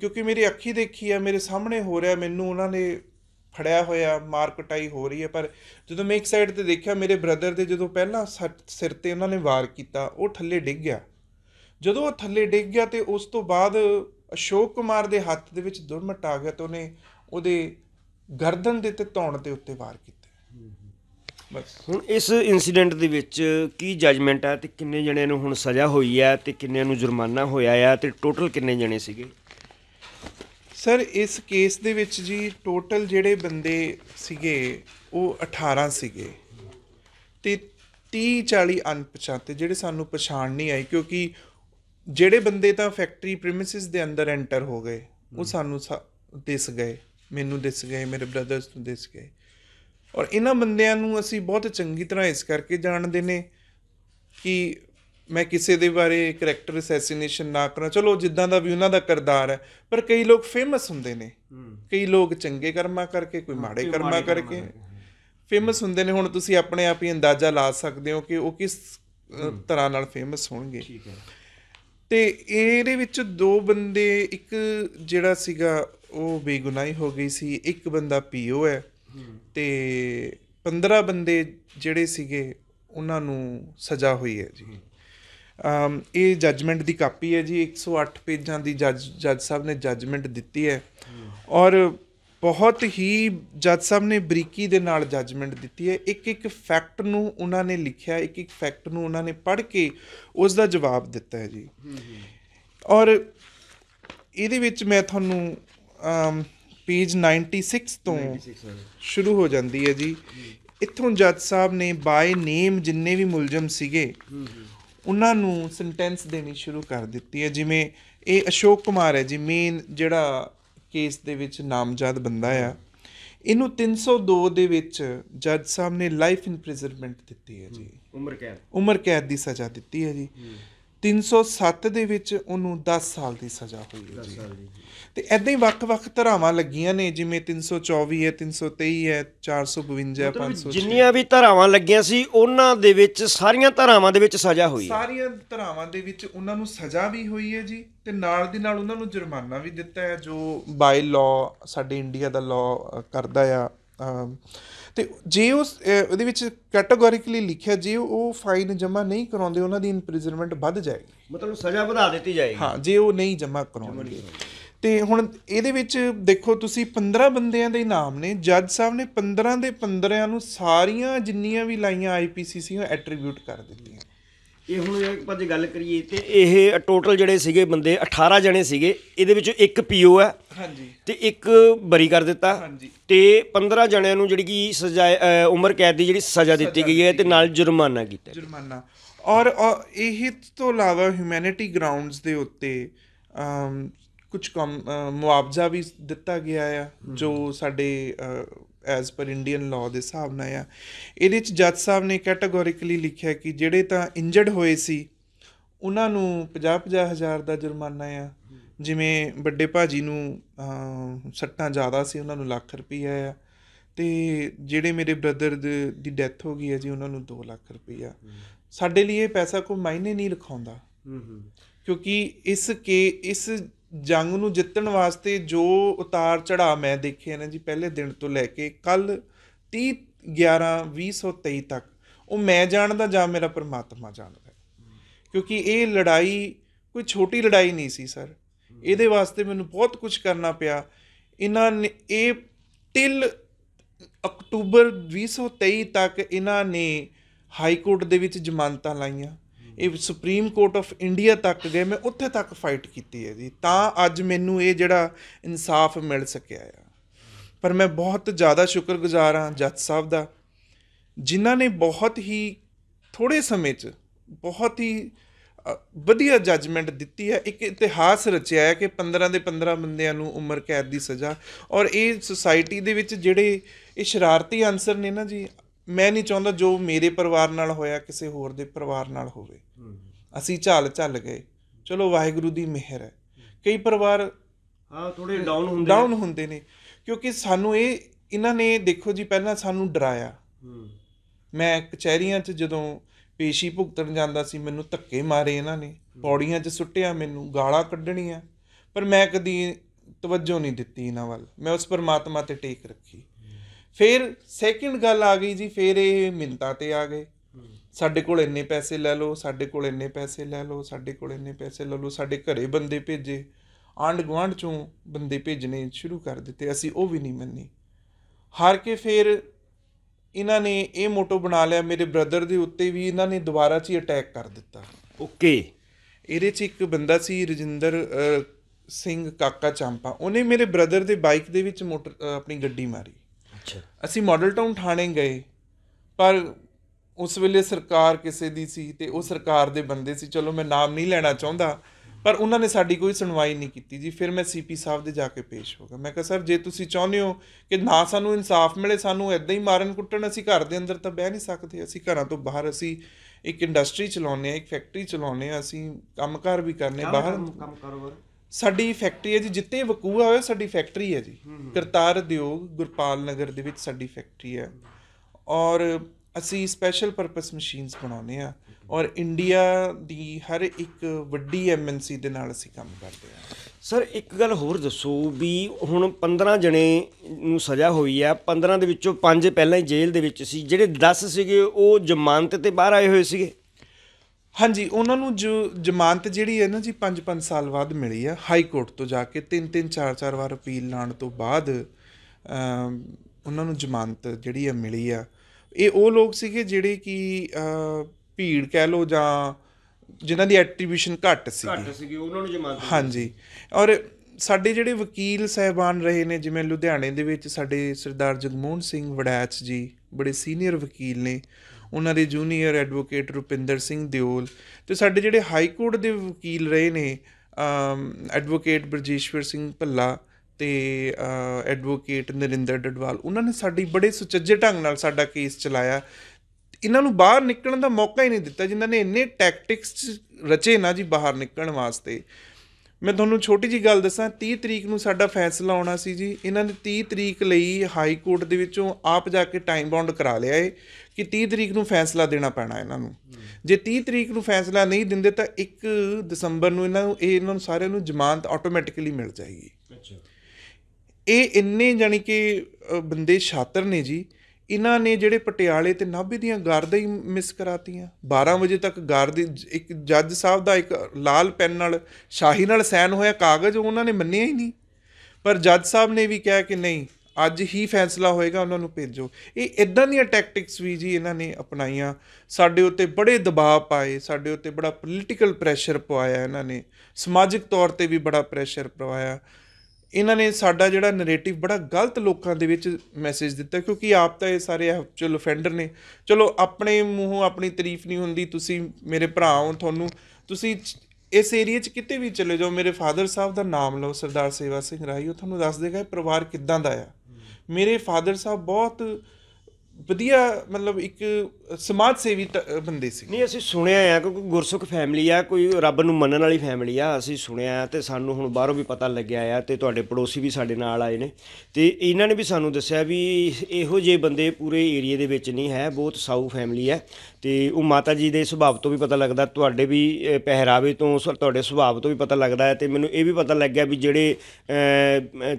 ਕਿਉਂਕਿ ਮੇਰੀ ਅੱਖੀ ਦੇਖੀ ਆ ਮੇਰੇ ਸਾਹਮਣੇ ਹੋ ਰਿਹਾ ਮੈਨੂੰ ਉਹਨਾਂ ਨੇ ਫੜਿਆ ਹੋਇਆ ਮਾਰ ਕਟਾਈ ਹੋ ਰਹੀ ਹੈ ਪਰ ਜਦੋਂ ਮੈਂ ਇੱਕ ਸਾਈਡ ਤੇ ਦੇਖਿਆ ਮੇਰੇ ਬ੍ਰਦਰ ਦੇ ਜਦੋਂ ਪਹਿਲਾਂ ਸਿਰ ਤੇ ਉਹਨਾਂ ਨੇ ਵਾਰ ਕੀਤਾ ਉਹ ਥੱਲੇ ਡਿੱਗ ਗਿਆ ਜਦੋਂ ਉਹ ਥੱਲੇ ਡਿੱਗ ਗਿਆ ਤੇ ਉਸ ਤੋਂ ਬਾਅਦ ਅਸ਼ੋਕ ਕੁਮਾਰ ਦੇ ਹੱਥ ਦੇ ਵਿੱਚ ਦੁਰਮਟ ਆ ਗਿਆ ਤੋਂ ਉਹਨੇ ਉਹਦੇ ਗਰਦਨ ਦੇ ਤੇ ਧੌਣ ਦੇ ਉੱਤੇ ਵਾਰ ਕੀਤੇ ਬਸ ਹੁਣ ਇਸ ਇਨਸੀਡੈਂਟ ਦੇ ਵਿੱਚ ਕੀ ਜਜਮੈਂਟ ਹੈ ਤੇ ਕਿੰਨੇ ਜਣੇ ਨੂੰ ਹੁਣ ਸਜ਼ਾ ਹੋਈ ਹੈ ਤੇ ਕਿੰਨੇ ਨੂੰ ਜੁਰਮਾਨਾ ਹੋਇਆ ਹੈ ਤੇ ਟੋਟਲ ਕਿੰਨੇ ਜਣੇ ਸੀਗੇ ਸਰ ਇਸ ਕੇਸ ਦੇ ਵਿੱਚ ਜੀ ਟੋਟਲ ਜਿਹੜੇ ਬੰਦੇ ਸੀਗੇ ਉਹ 18 ਸੀਗੇ ਤੇ 30 40 ਅਣਪਛਾਤੇ ਜਿਹੜੇ ਸਾਨੂੰ ਪਛਾਣ ਨਹੀਂ ਆਏ ਕਿਉਂਕਿ ਜਿਹੜੇ ਬੰਦੇ ਤਾਂ ਫੈਕਟਰੀ ਪ੍ਰੀਮਿਸਿਸ ਦੇ ਅੰਦਰ ਐਂਟਰ ਹੋ ਗਏ ਉਹ ਸਾਨੂੰ ਦਿਸ ਗਏ ਮੈਨੂੰ ਦਿਸ ਗਏ ਮੇਰੇ ਬ੍ਰਦਰਸ ਨੂੰ ਦਿਸ ਗਏ ਔਰ ਇਹਨਾਂ ਬੰਦਿਆਂ ਨੂੰ ਅਸੀਂ ਬਹੁਤ ਚੰਗੀ ਤਰ੍ਹਾਂ ਇਸ ਕਰਕੇ ਜਾਣਦੇ ਨੇ ਕਿ ਮੈਂ ਕਿਸੇ ਦੇ ਬਾਰੇ ਕੈਰੈਕਟਰ ਅਸੈਸੀਨੇਸ਼ਨ ਨਾ ਕਰਾਂ ਚਲੋ ਜਿੱਦਾਂ ਦਾ ਵੀ ਉਹਨਾਂ ਦਾ ਕਰਦਾਰ ਹੈ ਪਰ ਕਈ ਲੋਕ ਫੇਮਸ ਹੁੰਦੇ ਨੇ ਕਈ ਲੋਕ ਚੰਗੇ ਕਰਮਾਂ ਕਰਕੇ ਕੋਈ ਮਾੜੇ ਕਰਮਾਂ ਕਰਕੇ ਫੇਮਸ ਹੁੰਦੇ ਨੇ ਹੁਣ ਤੁਸੀਂ ਆਪਣੇ ਆਪ ਹੀ ਅੰਦਾਜ਼ਾ ਲਾ ਸਕਦੇ ਹੋ ਕਿ ਉਹ ਕਿਸ ਤਰ੍ਹਾਂ ਨਾਲ ਫੇਮਸ ਹੋਣਗੇ ਠੀਕ ਹੈ ਤੇ ਇਹਦੇ ਵਿੱਚ ਦੋ ਬੰਦੇ ਇੱਕ ਜਿਹੜਾ ਸੀਗਾ ਉਹ ਬੇਗੁਨਾਹੀ ਹੋ ਗਈ ਸੀ ਇੱਕ ਬੰਦਾ ਪੀਓ ਹੈ ਤੇ 15 ਬੰਦੇ ਜਿਹੜੇ ਸੀਗੇ ਉਹਨਾਂ ਨੂੰ ਸਜ਼ਾ ਹੋਈ ਹੈ ਜੀ ਅਮ ਇਹ ਜੱਜਮੈਂਟ ਦੀ ਕਾਪੀ ਹੈ ਜੀ 108 ਪੇਜਾਂ ਦੀ ਜੱਜ ਜੱਜ ਸਾਹਿਬ ਨੇ ਜੱਜਮੈਂਟ ਦਿੱਤੀ ਹੈ ਔਰ ਬਹੁਤ ਹੀ ਜੱਜ ਸਾਹਿਬ ਨੇ ਬਰੀਕੀ ਦੇ ਨਾਲ ਜੱਜਮੈਂਟ ਦਿੱਤੀ ਹੈ ਇੱਕ ਇੱਕ ਫੈਕਟ ਨੂੰ ਉਹਨਾਂ ਨੇ ਲਿਖਿਆ ਇੱਕ ਇੱਕ ਫੈਕਟ ਨੂੰ ਉਹਨਾਂ ਨੇ ਪੜ੍ਹ ਕੇ ਉਸ ਦਾ ਜਵਾਬ ਦਿੱਤਾ ਹੈ ਜੀ ਔਰ ਇਹਦੇ ਵਿੱਚ ਮੈਂ ਤੁਹਾਨੂੰ ਪੇਜ 96 ਤੋਂ ਸ਼ੁਰੂ ਹੋ ਜਾਂਦੀ ਹੈ ਜੀ ਇੱਥੋਂ ਜੱਜ ਸਾਹਿਬ ਨੇ ਬਾਈ ਨੇਮ ਜਿੰਨੇ ਵੀ ਮੁਲਜ਼ਮ ਸੀਗੇ ਉਹਨਾਂ ਨੂੰ ਸੈਂਟੈਂਸ ਦੇਣੀ ਸ਼ੁਰੂ ਕਰ ਦਿੱਤੀ ਹੈ ਜਿਵੇਂ ਇਹ ਅਸ਼ੋਕ ਕੁਮਾਰ ਹੈ ਜੀ ਮੇਨ ਜਿਹੜਾ ਕੇਸ ਦੇ ਵਿੱਚ ਨਾਮਜ਼ਦ ਬੰਦਾ ਆ ਇਹਨੂੰ 302 ਦੇ ਵਿੱਚ ਜੱਜ ਸਾਹਿਬ ਨੇ ਲਾਈਫ ਇੰਪ੍ਰਿਜ਼ਨਮੈਂਟ ਦਿੱਤੀ ਹੈ ਜੀ ਉਮਰ ਕੈਦ ਉਮਰ ਕੈਦ ਦੀ ਸਜ਼ਾ ਦਿੱਤੀ ਹੈ ਜੀ 307 ਦੇ ਵਿੱਚ ਉਹਨੂੰ 10 ਸਾਲ ਦੀ ਸਜ਼ਾ ਹੋਈ ਹੈ ਜੀ ਤੇ ਐਦਾਂ ਹੀ ਵੱਖ-ਵੱਖ ਧਰਾਵਾਂ ਲੱਗੀਆਂ ਨੇ ਜਿਵੇਂ 324 ਹੈ 323 ਹੈ 452 ਹੈ 500 ਜਿੰਨੀਆਂ ਵੀ ਧਰਾਵਾਂ ਲੱਗੀਆਂ ਸੀ ਉਹਨਾਂ ਦੇ ਵਿੱਚ ਸਾਰੀਆਂ ਧਰਾਵਾਂ ਦੇ ਵਿੱਚ ਸਜ਼ਾ ਹੋਈ ਹੈ ਸਾਰੀਆਂ ਧਰਾਵਾਂ ਦੇ ਵਿੱਚ ਉਹਨਾਂ ਨੂੰ ਸਜ਼ਾ ਵੀ ਹੋਈ ਹੈ ਜੀ ਤੇ ਨਾਲ ਦੀ ਨਾਲ ਉਹਨਾਂ ਨੂੰ ਜੁਰਮਾਨਾ ਵੀ ਦਿੱਤਾ ਹੈ ਜੋ ਬਾਈ ਲਾਅ ਸਾਡੇ ਇੰਡੀਆ ਦਾ ਲਾਅ ਕਰਦਾ ਆ ਤੇ ਜੇ ਉਸ ਉਹਦੇ ਵਿੱਚ ਕੈਟਾਗੋਰੀਕਲੀ ਲਿਖਿਆ ਜੇ ਉਹ ਫਾਈਨ ਜਮ੍ਹਾਂ ਨਹੀਂ ਕਰਾਉਂਦੇ ਉਹਨਾਂ ਦੀ ਇੰਪ੍ਰਿਜ਼ਨਮੈਂਟ ਵੱਧ ਜਾਏਗੀ ਮਤਲਬ ਸਜ਼ਾ ਵਧਾ ਦਿੱਤੀ ਜਾਏਗੀ ਹਾਂ ਜੇ ਉਹ ਨਹੀਂ ਜਮ੍ਹਾਂ ਕਰਾਉਂਦੇ ਤੇ ਹੁਣ ਇਹਦੇ ਵਿੱਚ ਦੇਖੋ ਤੁਸੀਂ 15 ਬੰਦਿਆਂ ਦੇ ਨਾਮ ਨੇ ਜੱਜ ਸਾਹਿਬ ਨੇ 15 ਦੇ 15 ਨੂੰ ਸਾਰੀਆਂ ਜਿੰਨੀਆਂ ਵੀ ਲਾਈਆਂ ਆਈਪੀਸੀਸੀ ਨੂੰ ਐਟਰੀਬਿਊਟ ਕਰ ਦਿੱਤੀਆਂ ਇਹ ਹੁਣ ਜੇ ਆਪਾਂ ਜੇ ਗੱਲ ਕਰੀਏ ਤੇ ਇਹ ਟੋਟਲ ਜਿਹੜੇ ਸੀਗੇ ਬੰਦੇ 18 ਜਣੇ ਸੀਗੇ ਇਹਦੇ ਵਿੱਚ ਇੱਕ ਪੀਓ ਹੈ ਹਾਂਜੀ ਤੇ ਇੱਕ ਬਰੀ ਕਰ ਦਿੱਤਾ ਹਾਂਜੀ ਤੇ 15 ਜਣਿਆਂ ਨੂੰ ਜਿਹੜੀ ਕਿ ਸਜ਼ਾ ਉਮਰ ਕੈਦ ਦੀ ਜਿਹੜੀ ਸਜ਼ਾ ਦਿੱਤੀ ਗਈ ਹੈ ਤੇ ਨਾਲ ਜੁਰਮਾਨਾ ਕੀਤਾ ਜੁਰਮਾਨਾ ਔਰ ਇਹ ਤੋਂ ਇਲਾਵਾ ਹਿਊਮੈਨਿਟੀ ਗਰਾਊਂਡਸ ਦੇ ਉੱਤੇ ਕੁਝ ਮੁਆਵਜ਼ਾ ਵੀ ਦਿੱਤਾ ਗਿਆ ਆ ਜੋ ਸਾਡੇ ਐਜ਼ ਪਰ ਇੰਡੀਅਨ ਲਾਅ ਦੇ ਹਿਸਾਬ ਨਾਲ ਆ ਇਹਦੇ ਵਿੱਚ ਜੱਜ ਸਾਹਿਬ ਨੇ ਕੈਟਾਗੋਰੀਕਲੀ ਲਿਖਿਆ ਕਿ ਜਿਹੜੇ ਤਾਂ ਇੰਜਰਡ ਹੋਏ ਸੀ ਉਹਨਾਂ ਨੂੰ 50-50 ਹਜ਼ਾਰ ਦਾ ਜੁਰਮਾਨਾ ਆ ਜਿਵੇਂ ਵੱਡੇ ਭਾਜੀ ਨੂੰ ਸੱਟਾਂ ਜ਼ਿਆਦਾ ਸੀ ਉਹਨਾਂ ਨੂੰ ਲੱਖ ਰੁਪਈਆ ਆ ਤੇ ਜਿਹੜੇ ਮੇਰੇ ਬ੍ਰਦਰ ਦੀ ਡੈਥ ਹੋ ਗਈ ਹੈ ਜੀ ਉਹਨਾਂ ਨੂੰ 2 ਲੱਖ ਰੁਪਈਆ ਸਾਡੇ ਲਈ ਇਹ ਪੈਸਾ ਕੋਈ ਮਾਇਨੇ ਨਹੀਂ ਰਖਾਉਂਦਾ ਕਿਉਂਕਿ ਇਸ ਕੇ ਇਸ ਜੰਗ ਨੂੰ ਜਿੱਤਣ ਵਾਸਤੇ ਜੋ ਉਤਾਰ ਚੜਾ ਮੈਂ ਦੇਖੇ ਨੇ ਜੀ ਪਹਿਲੇ ਦਿਨ ਤੋਂ ਲੈ ਕੇ ਕੱਲ 30 11 2023 ਤੱਕ ਉਹ ਮੈਂ ਜਾਣਦਾ ਜਾਂ ਮੇਰਾ ਪਰਮਾਤਮਾ ਜਾਣਦਾ ਕਿਉਂਕਿ ਇਹ ਲੜਾਈ ਕੋਈ ਛੋਟੀ ਲੜਾਈ ਨਹੀਂ ਸੀ ਸਰ ਇਹਦੇ ਵਾਸਤੇ ਮੈਨੂੰ ਬਹੁਤ ਕੁਝ ਕਰਨਾ ਪਿਆ ਇਹਨਾਂ ਨੇ ਇਹ ਟਿਲ ਅਕਤੂਬਰ 2023 ਤੱਕ ਇਹਨਾਂ ਨੇ ਹਾਈ ਕੋਰਟ ਦੇ ਵਿੱਚ ਜ਼ਮਾਨਤਾਂ ਲਾਈਆਂ ਇਹ ਸੁਪਰੀਮ ਕੋਰਟ ਆਫ ਇੰਡੀਆ ਤੱਕ ਗਏ ਮੈਂ ਉੱਥੇ ਤੱਕ ਫਾਈਟ ਕੀਤੀ ਹੈ ਜੀ ਤਾਂ ਅੱਜ ਮੈਨੂੰ ਇਹ ਜਿਹੜਾ ਇਨਸਾਫ ਮਿਲ ਸਕਿਆ ਆ ਪਰ ਮੈਂ ਬਹੁਤ ਜ਼ਿਆਦਾ ਸ਼ੁਕਰਗੁਜ਼ਾਰ ਹਾਂ ਜੱਜ ਸਾਹਿਬ ਦਾ ਜਿਨ੍ਹਾਂ ਨੇ ਬਹੁਤ ਹੀ ਥੋੜੇ ਸਮੇਂ 'ਚ ਬਹੁਤ ਹੀ ਵਧੀਆ ਜੱਜਮੈਂਟ ਦਿੱਤੀ ਹੈ ਇੱਕ ਇਤਿਹਾਸ ਰਚਿਆ ਹੈ ਕਿ 15 ਦੇ 15 ਬੰਦਿਆਂ ਨੂੰ ਉਮਰ ਕੈਦ ਦੀ ਸਜ਼ਾ ਔਰ ਇਹ ਸੁਸਾਇਟੀ ਦੇ ਵਿੱਚ ਜਿਹੜੇ ਇਹ ਸ਼ਰਾਰਤੀ ਅਨਸਰ ਨੇ ਨਾ ਜੀ ਮੈਂ ਨਹੀਂ ਚਾਹੁੰਦਾ ਜੋ ਮੇਰੇ ਪਰਿਵਾਰ ਨਾਲ ਹੋਇਆ ਕਿਸੇ ਹੋਰ ਦੇ ਪਰਿਵਾਰ ਨਾਲ ਹੋਵੇ ਅਸੀਂ ਝਾਲ ਝੱਲ ਗਏ ਚਲੋ ਵਾਹਿਗੁਰੂ ਦੀ ਮਿਹਰ ਹੈ ਕਈ ਪਰਿਵਾਰ ਹਾਂ ਥੋੜੇ ਡਾਊਨ ਹੁੰਦੇ ਡਾਊਨ ਹੁੰਦੇ ਨੇ ਕਿਉਂਕਿ ਸਾਨੂੰ ਇਹ ਇਹਨਾਂ ਨੇ ਦੇਖੋ ਜੀ ਪਹਿਲਾਂ ਸਾਨੂੰ ਡਰਾਇਆ ਮੈਂ ਕਚਹਿਰੀਆਂ 'ਚ ਜਦੋਂ ਪੇਸ਼ੀ ਭੁਗਤਣ ਜਾਂਦਾ ਸੀ ਮੈਨੂੰ ਧੱਕੇ ਮਾਰੇ ਇਹਨਾਂ ਨੇ ਪੌੜੀਆਂ 'ਚ ਸੁੱਟਿਆ ਮੈਨੂੰ ਗਾਲਾਂ ਕੱਢਣੀਆਂ ਪਰ ਮੈਂ ਕਦੀ ਤਵੱਜੋ ਨਹੀਂ ਦਿੱਤੀ ਇਹਨਾਂ ਵੱਲ ਮੈਂ ਉਸ ਪਰਮਾਤਮਾ ਤੇ ਟੇਕ ਰੱਖੀ ਫਿਰ ਸੈਕਿੰਡ ਗੱਲ ਆ ਗਈ ਜੀ ਫਿਰ ਇਹ ਮਿੰਤਾ ਤੇ ਆ ਗਏ ਸਾਡੇ ਕੋਲ ਇੰਨੇ ਪੈਸੇ ਲੈ ਲਓ ਸਾਡੇ ਕੋਲ ਇੰਨੇ ਪੈਸੇ ਲੈ ਲਓ ਸਾਡੇ ਕੋਲ ਇੰਨੇ ਪੈਸੇ ਲੈ ਲਓ ਸਾਡੇ ਘਰੇ ਬੰਦੇ ਭੇਜੇ ਆਂਡ ਗਵਾਂਡ ਚੋਂ ਬੰਦੇ ਭੇਜਣੇ ਸ਼ੁਰੂ ਕਰ ਦਿੱਤੇ ਅਸੀਂ ਉਹ ਵੀ ਨਹੀਂ ਮੰਨੀ ਹਾਰ ਕੇ ਫਿਰ ਇਹਨਾਂ ਨੇ ਇਹ ਮੋਟੋ ਬਣਾ ਲਿਆ ਮੇਰੇ ਬ੍ਰਦਰ ਦੇ ਉੱਤੇ ਵੀ ਇਹਨਾਂ ਨੇ ਦੁਬਾਰਾ ਚ ਅਟੈਕ ਕਰ ਦਿੱਤਾ ਓਕੇ ਇਹਦੇ ਚ ਇੱਕ ਬੰਦਾ ਸੀ ਰਜਿੰਦਰ ਸਿੰਘ ਕਾਕਾ ਚਾਂਪਾ ਉਹਨੇ ਮੇਰੇ ਬ੍ਰਦਰ ਦੇ ਬਾਈਕ ਦੇ ਵਿੱਚ ਮੋਟਰ ਆਪਣੀ ਗੱਡੀ ਮਾਰੀ ਅੱਛਾ ਅਸੀਂ ਮਾਡਲ ਟਾਊਨ ਥਾਣੇ ਗਏ ਪਰ ਉਸ ਵੇਲੇ ਸਰਕਾਰ ਕਿਸੇ ਦੀ ਸੀ ਤੇ ਉਹ ਸਰਕਾਰ ਦੇ ਬੰਦੇ ਸੀ ਚਲੋ ਮੈਂ ਨਾਮ ਨਹੀਂ ਲੈਣਾ ਚਾਹੁੰਦਾ ਪਰ ਉਹਨਾਂ ਨੇ ਸਾਡੀ ਕੋਈ ਸੁਣਵਾਈ ਨਹੀਂ ਕੀਤੀ ਜੀ ਫਿਰ ਮੈਂ ਸੀਪੀ ਸਾਹਿਬ ਦੇ ਜਾ ਕੇ ਪੇਸ਼ ਹੋ ਗਿਆ ਮੈਂ ਕਿਹਾ ਸਰ ਜੇ ਤੁਸੀਂ ਚਾਹੁੰਦੇ ਹੋ ਕਿ ਨਾ ਸਾਨੂੰ ਇਨਸਾਫ ਮਿਲੇ ਸਾਨੂੰ ਐਦਾਂ ਹੀ ਮਾਰਨ ਕੁੱਟਣ ਅਸੀਂ ਘਰ ਦੇ ਅੰਦਰ ਤਾਂ ਬਹਿ ਨਹੀਂ ਸਕਦੇ ਅਸੀਂ ਘਰਾਂ ਤੋਂ ਬਾਹਰ ਅਸੀਂ ਇੱਕ ਇੰਡਸਟਰੀ ਚਲਾਉਂਦੇ ਆ ਇੱਕ ਫੈਕਟਰੀ ਚਲਾਉਂਦੇ ਆ ਅਸੀਂ ਕੰਮਕਾਰ ਵੀ ਕਰਨੇ ਬਾਹਰ ਕੰਮ ਕਾਰੋਬਾਰ ਸਾਡੀ ਫੈਕਟਰੀ ਹੈ ਜੀ ਜਿੱਤੇ ਵਕੂਆ ਹੋਇਆ ਸਾਡੀ ਫੈਕਟਰੀ ਹੈ ਜੀ ਕਰਤਾਰ ਉਦਯੋਗ ਗੁਰਪਾਲ ਨਗਰ ਦੇ ਵਿੱਚ ਸਾਡੀ ਫੈਕਟਰੀ ਹੈ ਔਰ ਅਸੀਂ ਸਪੈਸ਼ਲ ਪਰਪਸ ਮਸ਼ੀਨਸ ਬਣਾਉਂਦੇ ਆ ਔਰ ਇੰਡੀਆ ਦੀ ਹਰ ਇੱਕ ਵੱਡੀ ਐਮਐਨਸੀ ਦੇ ਨਾਲ ਅਸੀਂ ਕੰਮ ਕਰਦੇ ਆ ਸਰ ਇੱਕ ਗੱਲ ਹੋਰ ਦੱਸੋ ਵੀ ਹੁਣ 15 ਜਣੇ ਨੂੰ ਸਜ਼ਾ ਹੋਈ ਆ 15 ਦੇ ਵਿੱਚੋਂ ਪੰਜ ਪਹਿਲਾਂ ਹੀ ਜੇਲ੍ਹ ਦੇ ਵਿੱਚ ਸੀ ਜਿਹੜੇ 10 ਸੀਗੇ ਉਹ ਜ਼ਮਾਨਤ ਤੇ ਬਾਹਰ ਆਏ ਹੋਏ ਸੀਗੇ ਹਾਂਜੀ ਉਹਨਾਂ ਨੂੰ ਜੋ ਜ਼ਮਾਨਤ ਜਿਹੜੀ ਹੈ ਨਾ ਜੀ 5-5 ਸਾਲ ਬਾਅਦ ਮਿਲੀ ਆ ਹਾਈ ਕੋਰਟ ਤੋਂ ਜਾ ਕੇ 3-3 4-4 ਵਾਰ ਅਪੀਲ ਲਾਣ ਤੋਂ ਬਾਅਦ ਉਹਨਾਂ ਨੂੰ ਜ਼ਮਾਨਤ ਜਿਹੜੀ ਆ ਮਿਲੀ ਆ ਇਹ ਉਹ ਲੋਕ ਸੀਗੇ ਜਿਹੜੇ ਕਿ ਭੀੜ ਕਹਿ ਲੋ ਜਾਂ ਜਿਨ੍ਹਾਂ ਦੀ ਐਟਰੀਬਿਊਸ਼ਨ ਘੱਟ ਸੀ ਘੱਟ ਸੀਗੀ ਉਹਨਾਂ ਨੂੰ ਜਮਾਨਤ ਹਾਂਜੀ ਔਰ ਸਾਡੇ ਜਿਹੜੇ ਵਕੀਲ ਸਹਿਬਾਨ ਰਹੇ ਨੇ ਜਿਵੇਂ ਲੁਧਿਆਣੇ ਦੇ ਵਿੱਚ ਸਾਡੇ ਸਰਦਾਰ ਜਗਮੋਹਨ ਸਿੰਘ ਵੜੈਚ ਜੀ ਬੜੇ ਸੀਨੀਅਰ ਵਕੀਲ ਨੇ ਉਹਨਾਂ ਦੇ ਜੂਨੀਅਰ ਐਡਵੋਕੇਟ ਰੁਪਿੰਦਰ ਸਿੰਘ ਦਿਓਲ ਤੇ ਸਾਡੇ ਜਿਹੜੇ ਹਾਈ ਕੋਰਟ ਦੇ ਵਕੀਲ ਰਹੇ ਨੇ ਐਡਵੋਕੇਟ ਬਰਜੇਸ਼ਵਰ ਸਿੰਘ ਭੱਲਾ ਤੇ ਐਡਵੋਕੇਟ ਨਰਿੰਦਰ ਡਡਵਾਲ ਉਹਨਾਂ ਨੇ ਸਾਡੀ ਬੜੇ ਸੁਚੱਜੇ ਢੰਗ ਨਾਲ ਸਾਡਾ ਕੇਸ ਚਲਾਇਆ ਇਹਨਾਂ ਨੂੰ ਬਾਹਰ ਨਿਕਲਣ ਦਾ ਮੌਕਾ ਹੀ ਨਹੀਂ ਦਿੱਤਾ ਜਿਨ੍ਹਾਂ ਨੇ ਇੰਨੇ ਟੈਕਟਿਕਸ ਰਚੇ ਨਾ ਜੀ ਬਾਹਰ ਨਿਕਲਣ ਵਾਸਤੇ ਮੈਂ ਤੁਹਾਨੂੰ ਛੋਟੀ ਜੀ ਗੱਲ ਦੱਸਾਂ 30 ਤਰੀਕ ਨੂੰ ਸਾਡਾ ਫੈਸਲਾ ਆਉਣਾ ਸੀ ਜੀ ਇਹਨਾਂ ਨੇ 30 ਤਰੀਕ ਲਈ ਹਾਈ ਕੋਰਟ ਦੇ ਵਿੱਚੋਂ ਆਪ ਜਾ ਕੇ ਟਾਈਮ ਬਾਉਂਡ ਕਰਾ ਲਿਆ ਏ ਕਿ 30 ਤਰੀਕ ਨੂੰ ਫੈਸਲਾ ਦੇਣਾ ਪੈਣਾ ਇਹਨਾਂ ਨੂੰ ਜੇ 30 ਤਰੀਕ ਨੂੰ ਫੈਸਲਾ ਨਹੀਂ ਦਿੰਦੇ ਤਾਂ 1 ਦਸੰਬਰ ਨੂੰ ਇਹਨਾਂ ਨੂੰ ਇਹ ਇਹਨਾਂ ਨੂੰ ਸਾਰਿਆਂ ਨੂੰ ਜ਼ਮਾਨਤ ਆਟੋਮੈਟਿਕਲੀ ਮਿਲ ਜਾਏਗੀ ਅੱਛਾ ਇਹ ਇੰਨੇ ਜਾਨੀ ਕਿ ਬੰਦੇ ਛਾਤਰ ਨੇ ਜੀ ਇਹਨਾਂ ਨੇ ਜਿਹੜੇ ਪਟਿਆਲੇ ਤੇ ਨਾਭੇ ਦੀਆਂ ਗਾਰਦਾਂ ਹੀ ਮਿਸ ਕਰਾਤੀਆਂ 12 ਵਜੇ ਤੱਕ ਗਾਰਦ ਇੱਕ ਜੱਜ ਸਾਹਿਬ ਦਾ ਇੱਕ ਲਾਲ ਪੈਨ ਨਾਲ ਸ਼ਾਹੀ ਨਾਲ ਸਾਈਨ ਹੋਇਆ ਕਾਗਜ਼ ਉਹਨਾਂ ਨੇ ਮੰਨਿਆ ਹੀ ਨਹੀਂ ਪਰ ਜੱਜ ਸਾਹਿਬ ਨੇ ਵੀ ਕਿਹਾ ਕਿ ਨਹੀਂ ਅੱਜ ਹੀ ਫੈਸਲਾ ਹੋਏਗਾ ਉਹਨਾਂ ਨੂੰ ਭੇਜੋ ਇਹ ਇਦਾਂ ਦੀਆਂ ਟੈਕਟਿਕਸ ਵੀ ਜੀ ਇਹਨਾਂ ਨੇ ਅਪਣਾਈਆਂ ਸਾਡੇ ਉੱਤੇ ਬੜੇ ਦਬਾਅ ਪਾਏ ਸਾਡੇ ਉੱਤੇ ਬੜਾ ਪੋਲੀਟੀਕਲ ਪ੍ਰੈਸ਼ਰ ਪਵਾਇਆ ਇਹਨਾਂ ਨੇ ਸਮਾਜਿਕ ਤੌਰ ਤੇ ਵੀ ਬੜਾ ਪ੍ਰੈਸ਼ਰ ਪਵਾਇਆ ਇਹਨਾਂ ਨੇ ਸਾਡਾ ਜਿਹੜਾ ਨੈਰੇਟਿਵ ਬੜਾ ਗਲਤ ਲੋਕਾਂ ਦੇ ਵਿੱਚ ਮੈਸੇਜ ਦਿੱਤਾ ਕਿਉਂਕਿ ਆਪ ਤਾਂ ਇਹ ਸਾਰੇ ਐਕਚੁਅਲ ਅਫੈਂਡਰ ਨੇ ਚਲੋ ਆਪਣੇ ਮੂੰਹੋਂ ਆਪਣੀ ਤਾਰੀਫ ਨਹੀਂ ਹੁੰਦੀ ਤੁਸੀਂ ਮੇਰੇ ਭਰਾ ਹੋ ਤੁਹਾਨੂੰ ਤੁਸੀਂ ਇਸ ਏਰੀਆ 'ਚ ਕਿਤੇ ਵੀ ਚਲੇ ਜਾਓ ਮੇਰੇ ਫਾਦਰ ਸਾਹਿਬ ਦਾ ਨਾਮ ਲਓ ਸਰਦਾਰ ਸੇਵਾ ਸਿੰਘ ਰਾਹੀ ਉਹ ਤੁਹਾਨੂੰ ਦੱਸ ਦੇਗਾ ਪਰਿਵਾਰ ਕਿੱਦਾਂ ਦਾ ਆ ਮੇਰੇ ਫਾਦਰ ਸਾਹਿਬ ਬਹੁਤ ਵਧੀਆ ਮਤਲਬ ਇੱਕ ਸਮਾਜ ਸੇਵੀ ਬੰਦੇ ਸੀ ਨਹੀਂ ਅਸੀਂ ਸੁਣਿਆ ਆ ਕੋਈ ਗੁਰਸੁਖ ਫੈਮਿਲੀ ਆ ਕੋਈ ਰੱਬ ਨੂੰ ਮੰਨਣ ਵਾਲੀ ਫੈਮਿਲੀ ਆ ਅਸੀਂ ਸੁਣਿਆ ਤੇ ਸਾਨੂੰ ਹੁਣ ਬਾਹਰੋਂ ਵੀ ਪਤਾ ਲੱਗਿਆ ਆ ਤੇ ਤੁਹਾਡੇ ਪੜੋਸੀ ਵੀ ਸਾਡੇ ਨਾਲ ਆਏ ਨੇ ਤੇ ਇਹਨਾਂ ਨੇ ਵੀ ਸਾਨੂੰ ਦੱਸਿਆ ਵੀ ਇਹੋ ਜਿਹੇ ਬੰਦੇ ਪੂਰੇ ਏਰੀਆ ਦੇ ਵਿੱਚ ਨਹੀਂ ਹੈ ਬਹੁਤ ਸਾਊ ਫੈਮਿਲੀ ਹੈ ਤੇ ਉਹ ਮਾਤਾ ਜੀ ਦੇ ਸੁਭਾਅ ਤੋਂ ਵੀ ਪਤਾ ਲੱਗਦਾ ਤੁਹਾਡੇ ਵੀ ਪਹਿਰਾਵੇ ਤੋਂ ਤੁਹਾਡੇ ਸੁਭਾਅ ਤੋਂ ਵੀ ਪਤਾ ਲੱਗਦਾ ਹੈ ਤੇ ਮੈਨੂੰ ਇਹ ਵੀ ਪਤਾ ਲੱਗਿਆ ਵੀ ਜਿਹੜੇ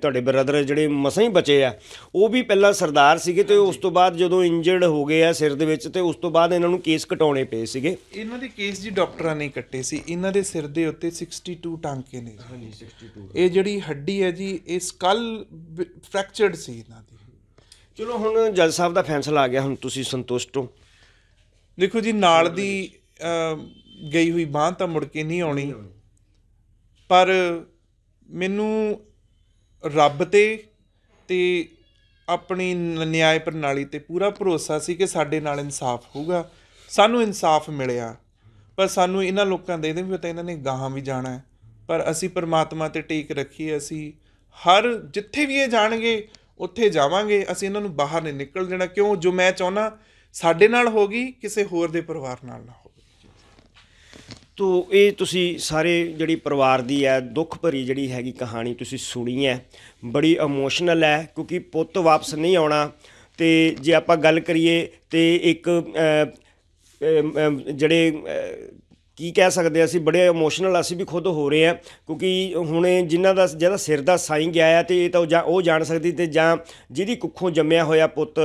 ਤੁਹਾਡੇ ਬ੍ਰਦਰ ਜਿਹੜੇ ਮਸਾਂ ਹੀ ਬਚੇ ਆ ਉਹ ਵੀ ਪਹਿਲਾਂ ਸਰਦਾਰ ਸੀਗੇ ਤੇ ਉਸ ਤੋਂ ਬਾਅਦ ਜਦੋਂ ਇੰਜਰਡ ਹੋ ਗਏ ਆ ਸਿਰ ਦੇ ਵਿੱਚ ਤੇ ਉਸ ਤੋਂ ਬਾਅਦ ਇਹਨਾਂ ਨੂੰ ਕੇਸ ਕਟਾਉਣੇ ਪਏ ਸੀਗੇ ਇਹਨਾਂ ਦੇ ਕੇਸ ਜੀ ਡਾਕਟਰਾਂ ਨੇ ਕੱਟੇ ਸੀ ਇਹਨਾਂ ਦੇ ਸਿਰ ਦੇ ਉੱਤੇ 62 ਟਾਂਕੇ ਨੇ ਹਾਂਜੀ 62 ਇਹ ਜਿਹੜੀ ਹੱਡੀ ਹੈ ਜੀ ਇਹ ਸਕਲ ਫ੍ਰੈਕਚਰਡ ਸੀ ਇਹਨਾਂ ਦੀ ਚਲੋ ਹੁਣ ਜੱਜ ਸਾਹਿਬ ਦਾ ਫੈਸਲਾ ਆ ਗਿਆ ਹੁਣ ਤੁਸੀਂ ਸੰਤੁਸ਼ਟ ਹੋ ਦੇਖੋ ਜੀ ਨਾਲ ਦੀ ਗਈ ਹੋਈ ਬਾਹ ਤਾਂ ਮੁੜ ਕੇ ਨਹੀਂ ਆਉਣੀ ਪਰ ਮੈਨੂੰ ਰੱਬ ਤੇ ਤੇ ਆਪਣੀ ਨਿਆਂ ਪ੍ਰਣਾਲੀ ਤੇ ਪੂਰਾ ਭਰੋਸਾ ਸੀ ਕਿ ਸਾਡੇ ਨਾਲ ਇਨਸਾਫ ਹੋਊਗਾ ਸਾਨੂੰ ਇਨਸਾਫ ਮਿਲਿਆ ਪਰ ਸਾਨੂੰ ਇਹਨਾਂ ਲੋਕਾਂ ਦੇ ਦੇ ਵੀ ਤਾਂ ਇਹਨਾਂ ਨੇ ਗਾਹਾਂ ਵੀ ਜਾਣਾ ਹੈ ਪਰ ਅਸੀਂ ਪਰਮਾਤਮਾ ਤੇ ਟੇਕ ਰੱਖੀ ਅਸੀਂ ਹਰ ਜਿੱਥੇ ਵੀ ਇਹ ਜਾਣਗੇ ਉੱਥੇ ਜਾਵਾਂਗੇ ਅਸੀਂ ਇਹਨਾਂ ਨੂੰ ਬਾਹਰ ਨਹੀਂ ਨਿਕਲ ਦੇਣਾ ਕਿਉਂ ਜੋ ਮੈਂ ਚਾਹਣਾ ਸਾਡੇ ਨਾਲ ਹੋਗੀ ਕਿਸੇ ਹੋਰ ਦੇ ਪਰਿਵਾਰ ਨਾਲ ਨਾ ਤੋ ਇਹ ਤੁਸੀਂ ਸਾਰੇ ਜਿਹੜੀ ਪਰਿਵਾਰ ਦੀ ਹੈ ਦੁੱਖ ਭਰੀ ਜਿਹੜੀ ਹੈਗੀ ਕਹਾਣੀ ਤੁਸੀਂ ਸੁਣੀ ਹੈ ਬੜੀ ਇਮੋਸ਼ਨਲ ਹੈ ਕਿਉਂਕਿ ਪੁੱਤ ਵਾਪਸ ਨਹੀਂ ਆਉਣਾ ਤੇ ਜੇ ਆਪਾਂ ਗੱਲ ਕਰੀਏ ਤੇ ਇੱਕ ਜਿਹੜੇ ਕੀ ਕਹਿ ਸਕਦੇ ਅਸੀਂ ਬੜੇ ਇਮੋਸ਼ਨਲ ਅਸੀਂ ਵੀ ਖੁਦ ਹੋ ਰਹੇ ਆ ਕਿਉਂਕਿ ਹੁਣੇ ਜਿਨ੍ਹਾਂ ਦਾ ਜਿਹੜਾ ਸਿਰ ਦਾ ਸਾਈਂ ਗਿਆ ਆ ਤੇ ਇਹ ਤਾਂ ਜਾਂ ਉਹ ਜਾਣ ਸਕਦੀ ਤੇ ਜਾਂ ਜਿਹਦੀ ਕੁੱਖੋਂ ਜੰਮਿਆ ਹੋਇਆ ਪੁੱਤ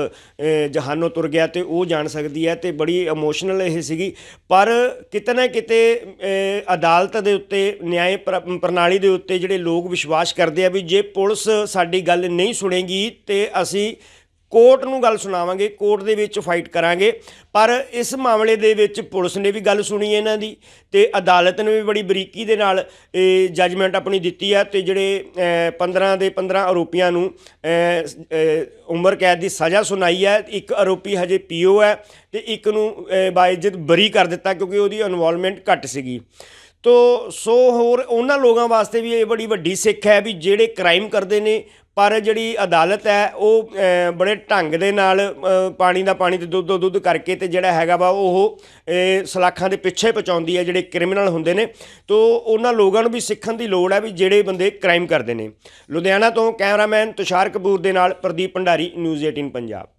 ਜਹਾਨੋਂ ਤੁਰ ਗਿਆ ਤੇ ਉਹ ਜਾਣ ਸਕਦੀ ਹੈ ਤੇ ਬੜੀ ਇਮੋਸ਼ਨਲ ਇਹ ਸੀਗੀ ਪਰ ਕਿਤੇ ਨਾ ਕਿਤੇ ਅਦਾਲਤ ਦੇ ਉੱਤੇ ਨਿਆਂ ਪ੍ਰਣਾਲੀ ਦੇ ਉੱਤੇ ਜਿਹੜੇ ਲੋਕ ਵਿਸ਼ਵਾਸ ਕਰਦੇ ਆ ਵੀ ਜੇ ਪੁਲਿਸ ਸਾਡੀ ਗੱਲ ਨਹੀਂ ਸੁਣੇਗੀ ਤੇ ਅਸੀਂ ਕੋਰਟ ਨੂੰ ਗੱਲ ਸੁਣਾਵਾਂਗੇ ਕੋਰਟ ਦੇ ਵਿੱਚ ਫਾਈਟ ਕਰਾਂਗੇ ਪਰ ਇਸ ਮਾਮਲੇ ਦੇ ਵਿੱਚ ਪੁਲਿਸ ਨੇ ਵੀ ਗੱਲ ਸੁਣੀ ਇਹਨਾਂ ਦੀ ਤੇ ਅਦਾਲਤ ਨੇ ਵੀ ਬੜੀ ਬਰੀਕੀ ਦੇ ਨਾਲ ਇਹ ਜੱਜਮੈਂਟ ਆਪਣੀ ਦਿੱਤੀ ਆ ਤੇ ਜਿਹੜੇ 15 ਦੇ 15 ਆਰੋਪੀਆਂ ਨੂੰ ਉਮਰ ਕੈਦ ਦੀ ਸਜ਼ਾ ਸੁਣਾਈ ਹੈ ਇੱਕ ਆਰੋਪੀ ਹਜੇ ਪੀਓ ਹੈ ਤੇ ਇੱਕ ਨੂੰ ਬਾਇਜ਼ਤ ਬਰੀ ਕਰ ਦਿੱਤਾ ਕਿਉਂਕਿ ਉਹਦੀ ਇਨਵੋਲਵਮੈਂਟ ਘੱਟ ਸੀਗੀ ਤੋ ਸੋ ਹੋਰ ਉਹਨਾਂ ਲੋਕਾਂ ਵਾਸਤੇ ਵੀ ਇਹ ਬੜੀ ਵੱਡੀ ਸਿੱਖ ਹੈ ਵੀ ਜਿਹੜੇ ਕ੍ਰਾਈਮ ਕਰਦੇ ਨੇ ਪਰ ਜਿਹੜੀ ਅਦਾਲਤ ਹੈ ਉਹ ਬੜੇ ਢੰਗ ਦੇ ਨਾਲ ਪਾਣੀ ਦਾ ਪਾਣੀ ਤੇ ਦੁੱਧ ਦੁੱਧ ਕਰਕੇ ਤੇ ਜਿਹੜਾ ਹੈਗਾ ਵਾ ਉਹ ਸਲਾਖਾਂ ਦੇ ਪਿੱਛੇ ਪਹੁੰਚਾਉਂਦੀ ਹੈ ਜਿਹੜੇ ਕ੍ਰਿਮੀਨਲ ਹੁੰਦੇ ਨੇ ਤੋਂ ਉਹਨਾਂ ਲੋਕਾਂ ਨੂੰ ਵੀ ਸਿੱਖਣ ਦੀ ਲੋੜ ਹੈ ਵੀ ਜਿਹੜੇ ਬੰਦੇ ਕ੍ਰਾਈਮ ਕਰਦੇ ਨੇ ਲੁਧਿਆਣਾ ਤੋਂ ਕੈਮਰਾਮੈਨ ਤੁਸ਼ਾਰ ਕਪੂਰ ਦੇ ਨਾਲ ਪ੍ਰਦੀਪ ਭੰਡਾਰੀ ਨਿਊਜ਼ 18 ਪੰਜਾਬ